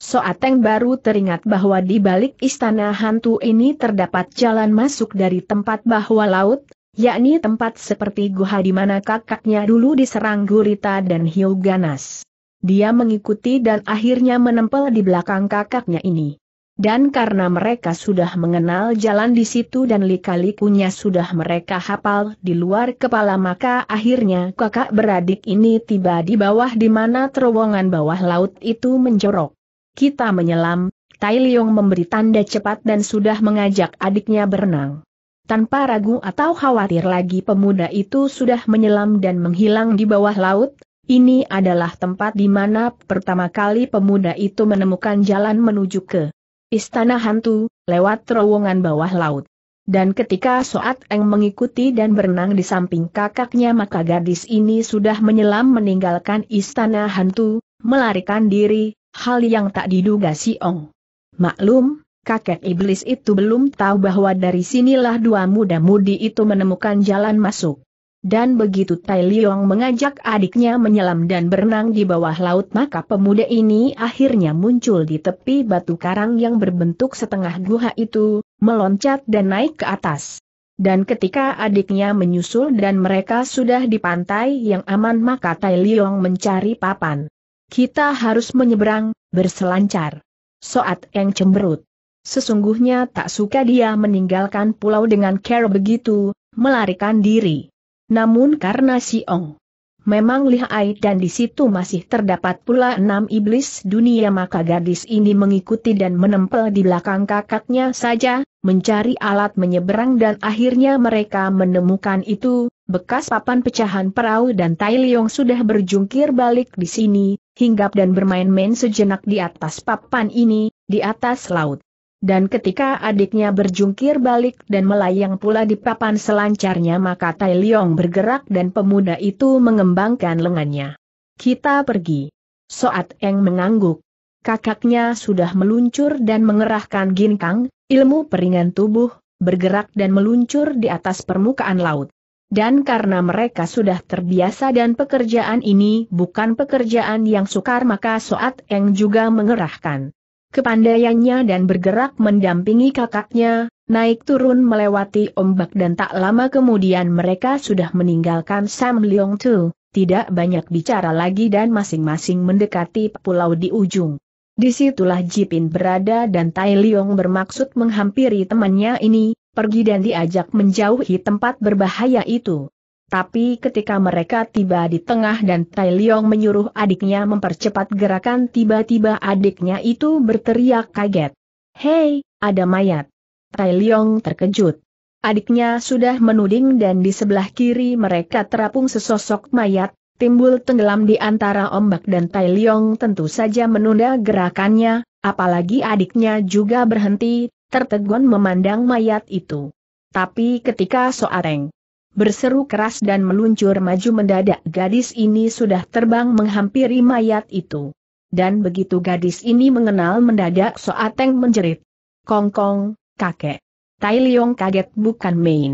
Soateng baru teringat bahwa di balik istana hantu ini terdapat jalan masuk dari tempat bahwa laut, yakni tempat seperti guha di mana kakaknya dulu diserang gurita dan Hyoganas. Dia mengikuti dan akhirnya menempel di belakang kakaknya ini. Dan karena mereka sudah mengenal jalan di situ dan lika-likunya sudah mereka hafal di luar kepala maka akhirnya kakak beradik ini tiba di bawah di mana terowongan bawah laut itu menjorok. Kita menyelam, Tai Liong memberi tanda cepat dan sudah mengajak adiknya berenang. Tanpa ragu atau khawatir lagi pemuda itu sudah menyelam dan menghilang di bawah laut, ini adalah tempat di mana pertama kali pemuda itu menemukan jalan menuju ke Istana Hantu, lewat terowongan bawah laut. Dan ketika Soat Eng mengikuti dan berenang di samping kakaknya maka gadis ini sudah menyelam meninggalkan Istana Hantu, melarikan diri, hal yang tak diduga si Ong. Maklum, kakek iblis itu belum tahu bahwa dari sinilah dua muda-mudi itu menemukan jalan masuk. Dan begitu Tai Liong mengajak adiknya menyelam dan berenang di bawah laut maka pemuda ini akhirnya muncul di tepi batu karang yang berbentuk setengah guha itu, meloncat dan naik ke atas. Dan ketika adiknya menyusul dan mereka sudah di pantai yang aman maka Tai Liong mencari papan. Kita harus menyeberang, berselancar. Soat Eng cemberut. Sesungguhnya tak suka dia meninggalkan pulau dengan care begitu, melarikan diri. Namun karena si Ong memang lihai dan di situ masih terdapat pula enam iblis dunia maka gadis ini mengikuti dan menempel di belakang kakaknya saja, mencari alat menyeberang dan akhirnya mereka menemukan itu, bekas papan pecahan perahu dan Tai Leong sudah berjungkir balik di sini, hinggap dan bermain-main sejenak di atas papan ini, di atas laut. Dan ketika adiknya berjungkir balik dan melayang pula di papan selancarnya maka Tai Leong bergerak dan pemuda itu mengembangkan lengannya. Kita pergi. Soat Eng mengangguk. Kakaknya sudah meluncur dan mengerahkan ginkang, ilmu peringan tubuh, bergerak dan meluncur di atas permukaan laut. Dan karena mereka sudah terbiasa dan pekerjaan ini bukan pekerjaan yang sukar maka Soat Eng juga mengerahkan kepandaiannya dan bergerak mendampingi kakaknya, naik turun melewati ombak dan tak lama kemudian mereka sudah meninggalkan Sam Leong Tu, tidak banyak bicara lagi dan masing-masing mendekati pulau di ujung. Disitulah Jipin berada dan Tai Leong bermaksud menghampiri temannya ini, pergi dan diajak menjauhi tempat berbahaya itu. Tapi ketika mereka tiba di tengah dan Tai Leong menyuruh adiknya mempercepat gerakan tiba-tiba adiknya itu berteriak kaget. Hei, ada mayat. Tai Leong terkejut. Adiknya sudah menuding dan di sebelah kiri mereka terapung sesosok mayat, timbul tenggelam di antara ombak dan Tai Leong tentu saja menunda gerakannya, apalagi adiknya juga berhenti, tertegun memandang mayat itu. Tapi ketika Soareng berseru keras dan meluncur maju mendadak gadis ini sudah terbang menghampiri mayat itu. Dan begitu gadis ini mengenal mendadak Soateng menjerit. Kongkong, kong, kakek. Tai Leong kaget bukan main.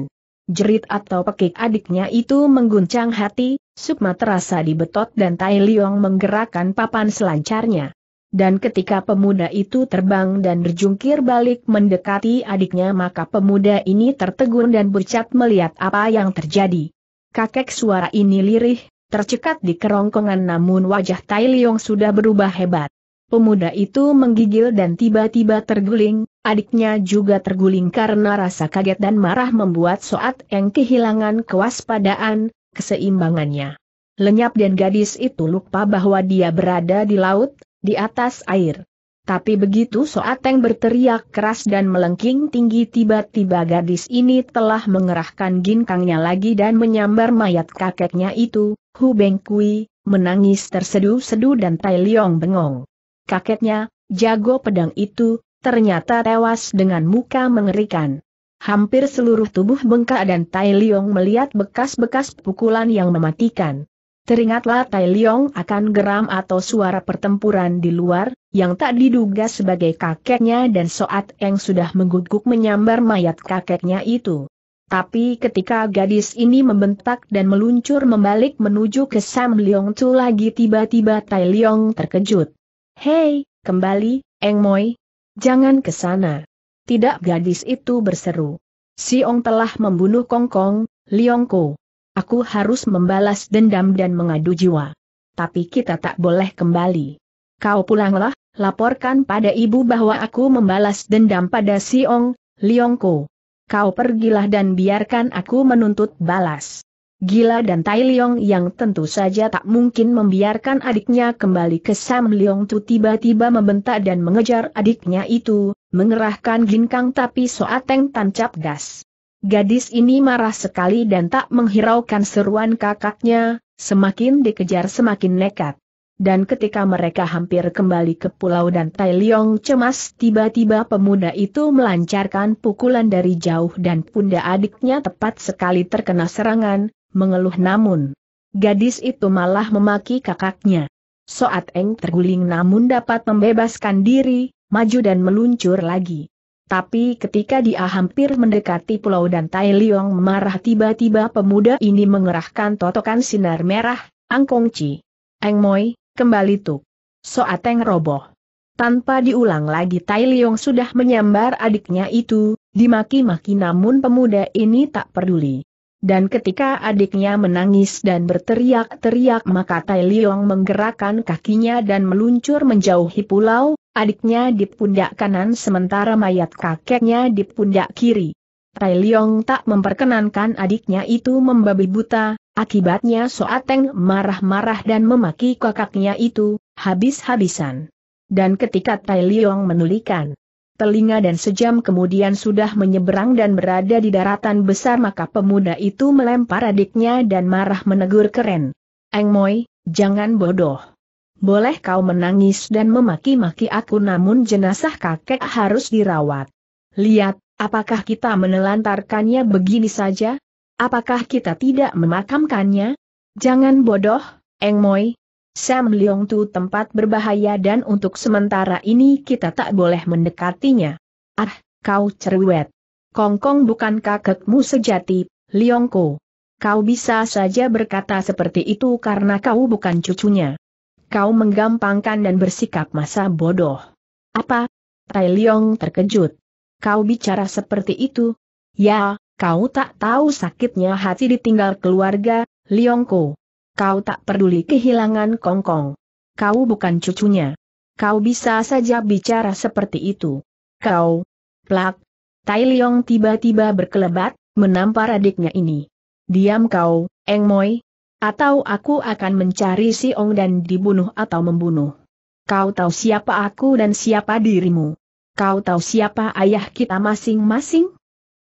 Jerit atau pekik adiknya itu mengguncang hati, Sukma terasa dibetot dan Tai Leong menggerakkan papan selancarnya dan ketika pemuda itu terbang dan berjungkir balik mendekati adiknya maka pemuda ini tertegun dan bercat melihat apa yang terjadi. Kakek suara ini lirih, tercekat di kerongkongan namun wajah Tai Leong sudah berubah hebat. Pemuda itu menggigil dan tiba-tiba terguling, adiknya juga terguling karena rasa kaget dan marah membuat Soat Eng kehilangan kewaspadaan, keseimbangannya. Lenyap dan gadis itu lupa bahwa dia berada di laut, di atas air. Tapi begitu Soateng berteriak keras dan melengking tinggi tiba-tiba gadis ini telah mengerahkan ginkangnya lagi dan menyambar mayat kakeknya itu, Hu Beng Kui, menangis tersedu-sedu dan Tai Leong bengong. Kakeknya, jago pedang itu, ternyata tewas dengan muka mengerikan. Hampir seluruh tubuh bengkak dan Tai Leong melihat bekas-bekas pukulan yang mematikan. Teringatlah Tai Liong akan geram atau suara pertempuran di luar, yang tak diduga sebagai kakeknya dan Soat Eng sudah mengguguk menyambar mayat kakeknya itu. Tapi ketika gadis ini membentak dan meluncur membalik menuju ke Sam Liong Tu lagi tiba-tiba Tai Liong terkejut. Hei, kembali, Eng Moi. Jangan ke sana. Tidak gadis itu berseru. Ong telah membunuh Kong Kong, Leong Ko. Aku harus membalas dendam dan mengadu jiwa. Tapi kita tak boleh kembali. Kau pulanglah, laporkan pada ibu bahwa aku membalas dendam pada Siong, Liongko. Kau pergilah dan biarkan aku menuntut balas. Gila dan Tai Liong yang tentu saja tak mungkin membiarkan adiknya kembali ke Sam Liong Tu tiba-tiba membentak dan mengejar adiknya itu, mengerahkan ginkang tapi Soateng tancap gas. Gadis ini marah sekali dan tak menghiraukan seruan kakaknya, semakin dikejar semakin nekat. Dan ketika mereka hampir kembali ke pulau dan Tai Leong cemas tiba-tiba pemuda itu melancarkan pukulan dari jauh dan punda adiknya tepat sekali terkena serangan, mengeluh namun. Gadis itu malah memaki kakaknya. Soat Eng terguling namun dapat membebaskan diri, maju dan meluncur lagi. Tapi ketika dia hampir mendekati pulau dan Tai Liong marah tiba-tiba pemuda ini mengerahkan totokan sinar merah, Angkong Chi, Eng Moi, kembali tuh. tuk. Soateng roboh. Tanpa diulang lagi Tai Liong sudah menyambar adiknya itu, dimaki-maki namun pemuda ini tak peduli. Dan ketika adiknya menangis dan berteriak-teriak maka Tai Liong menggerakkan kakinya dan meluncur menjauhi pulau, adiknya di pundak kanan sementara mayat kakeknya di pundak kiri. Tai Liong tak memperkenankan adiknya itu membabi buta, akibatnya Soateng marah-marah dan memaki kakaknya itu, habis-habisan. Dan ketika Tai Liong menulikan telinga dan sejam kemudian sudah menyeberang dan berada di daratan besar maka pemuda itu melempar adiknya dan marah menegur keren. Eng Moi, jangan bodoh boleh kau menangis dan memaki-maki aku namun jenazah kakek harus dirawat. Lihat, apakah kita menelantarkannya begini saja? Apakah kita tidak memakamkannya? Jangan bodoh, Eng Moi. Sam Leong Tu tempat berbahaya dan untuk sementara ini kita tak boleh mendekatinya. Ah, kau cerewet. Kongkong bukan kakekmu sejati, Leong Ko. Kau bisa saja berkata seperti itu karena kau bukan cucunya kau menggampangkan dan bersikap masa bodoh. Apa? Tai Leong terkejut. Kau bicara seperti itu? Ya, kau tak tahu sakitnya hati ditinggal keluarga, Ko. Kau tak peduli kehilangan Kongkong. Kau bukan cucunya. Kau bisa saja bicara seperti itu. Kau, plak. Tai Leong tiba-tiba berkelebat, menampar adiknya ini. Diam kau, Eng Moi, atau aku akan mencari si Ong dan dibunuh atau membunuh. Kau tahu siapa aku dan siapa dirimu. Kau tahu siapa ayah kita masing-masing?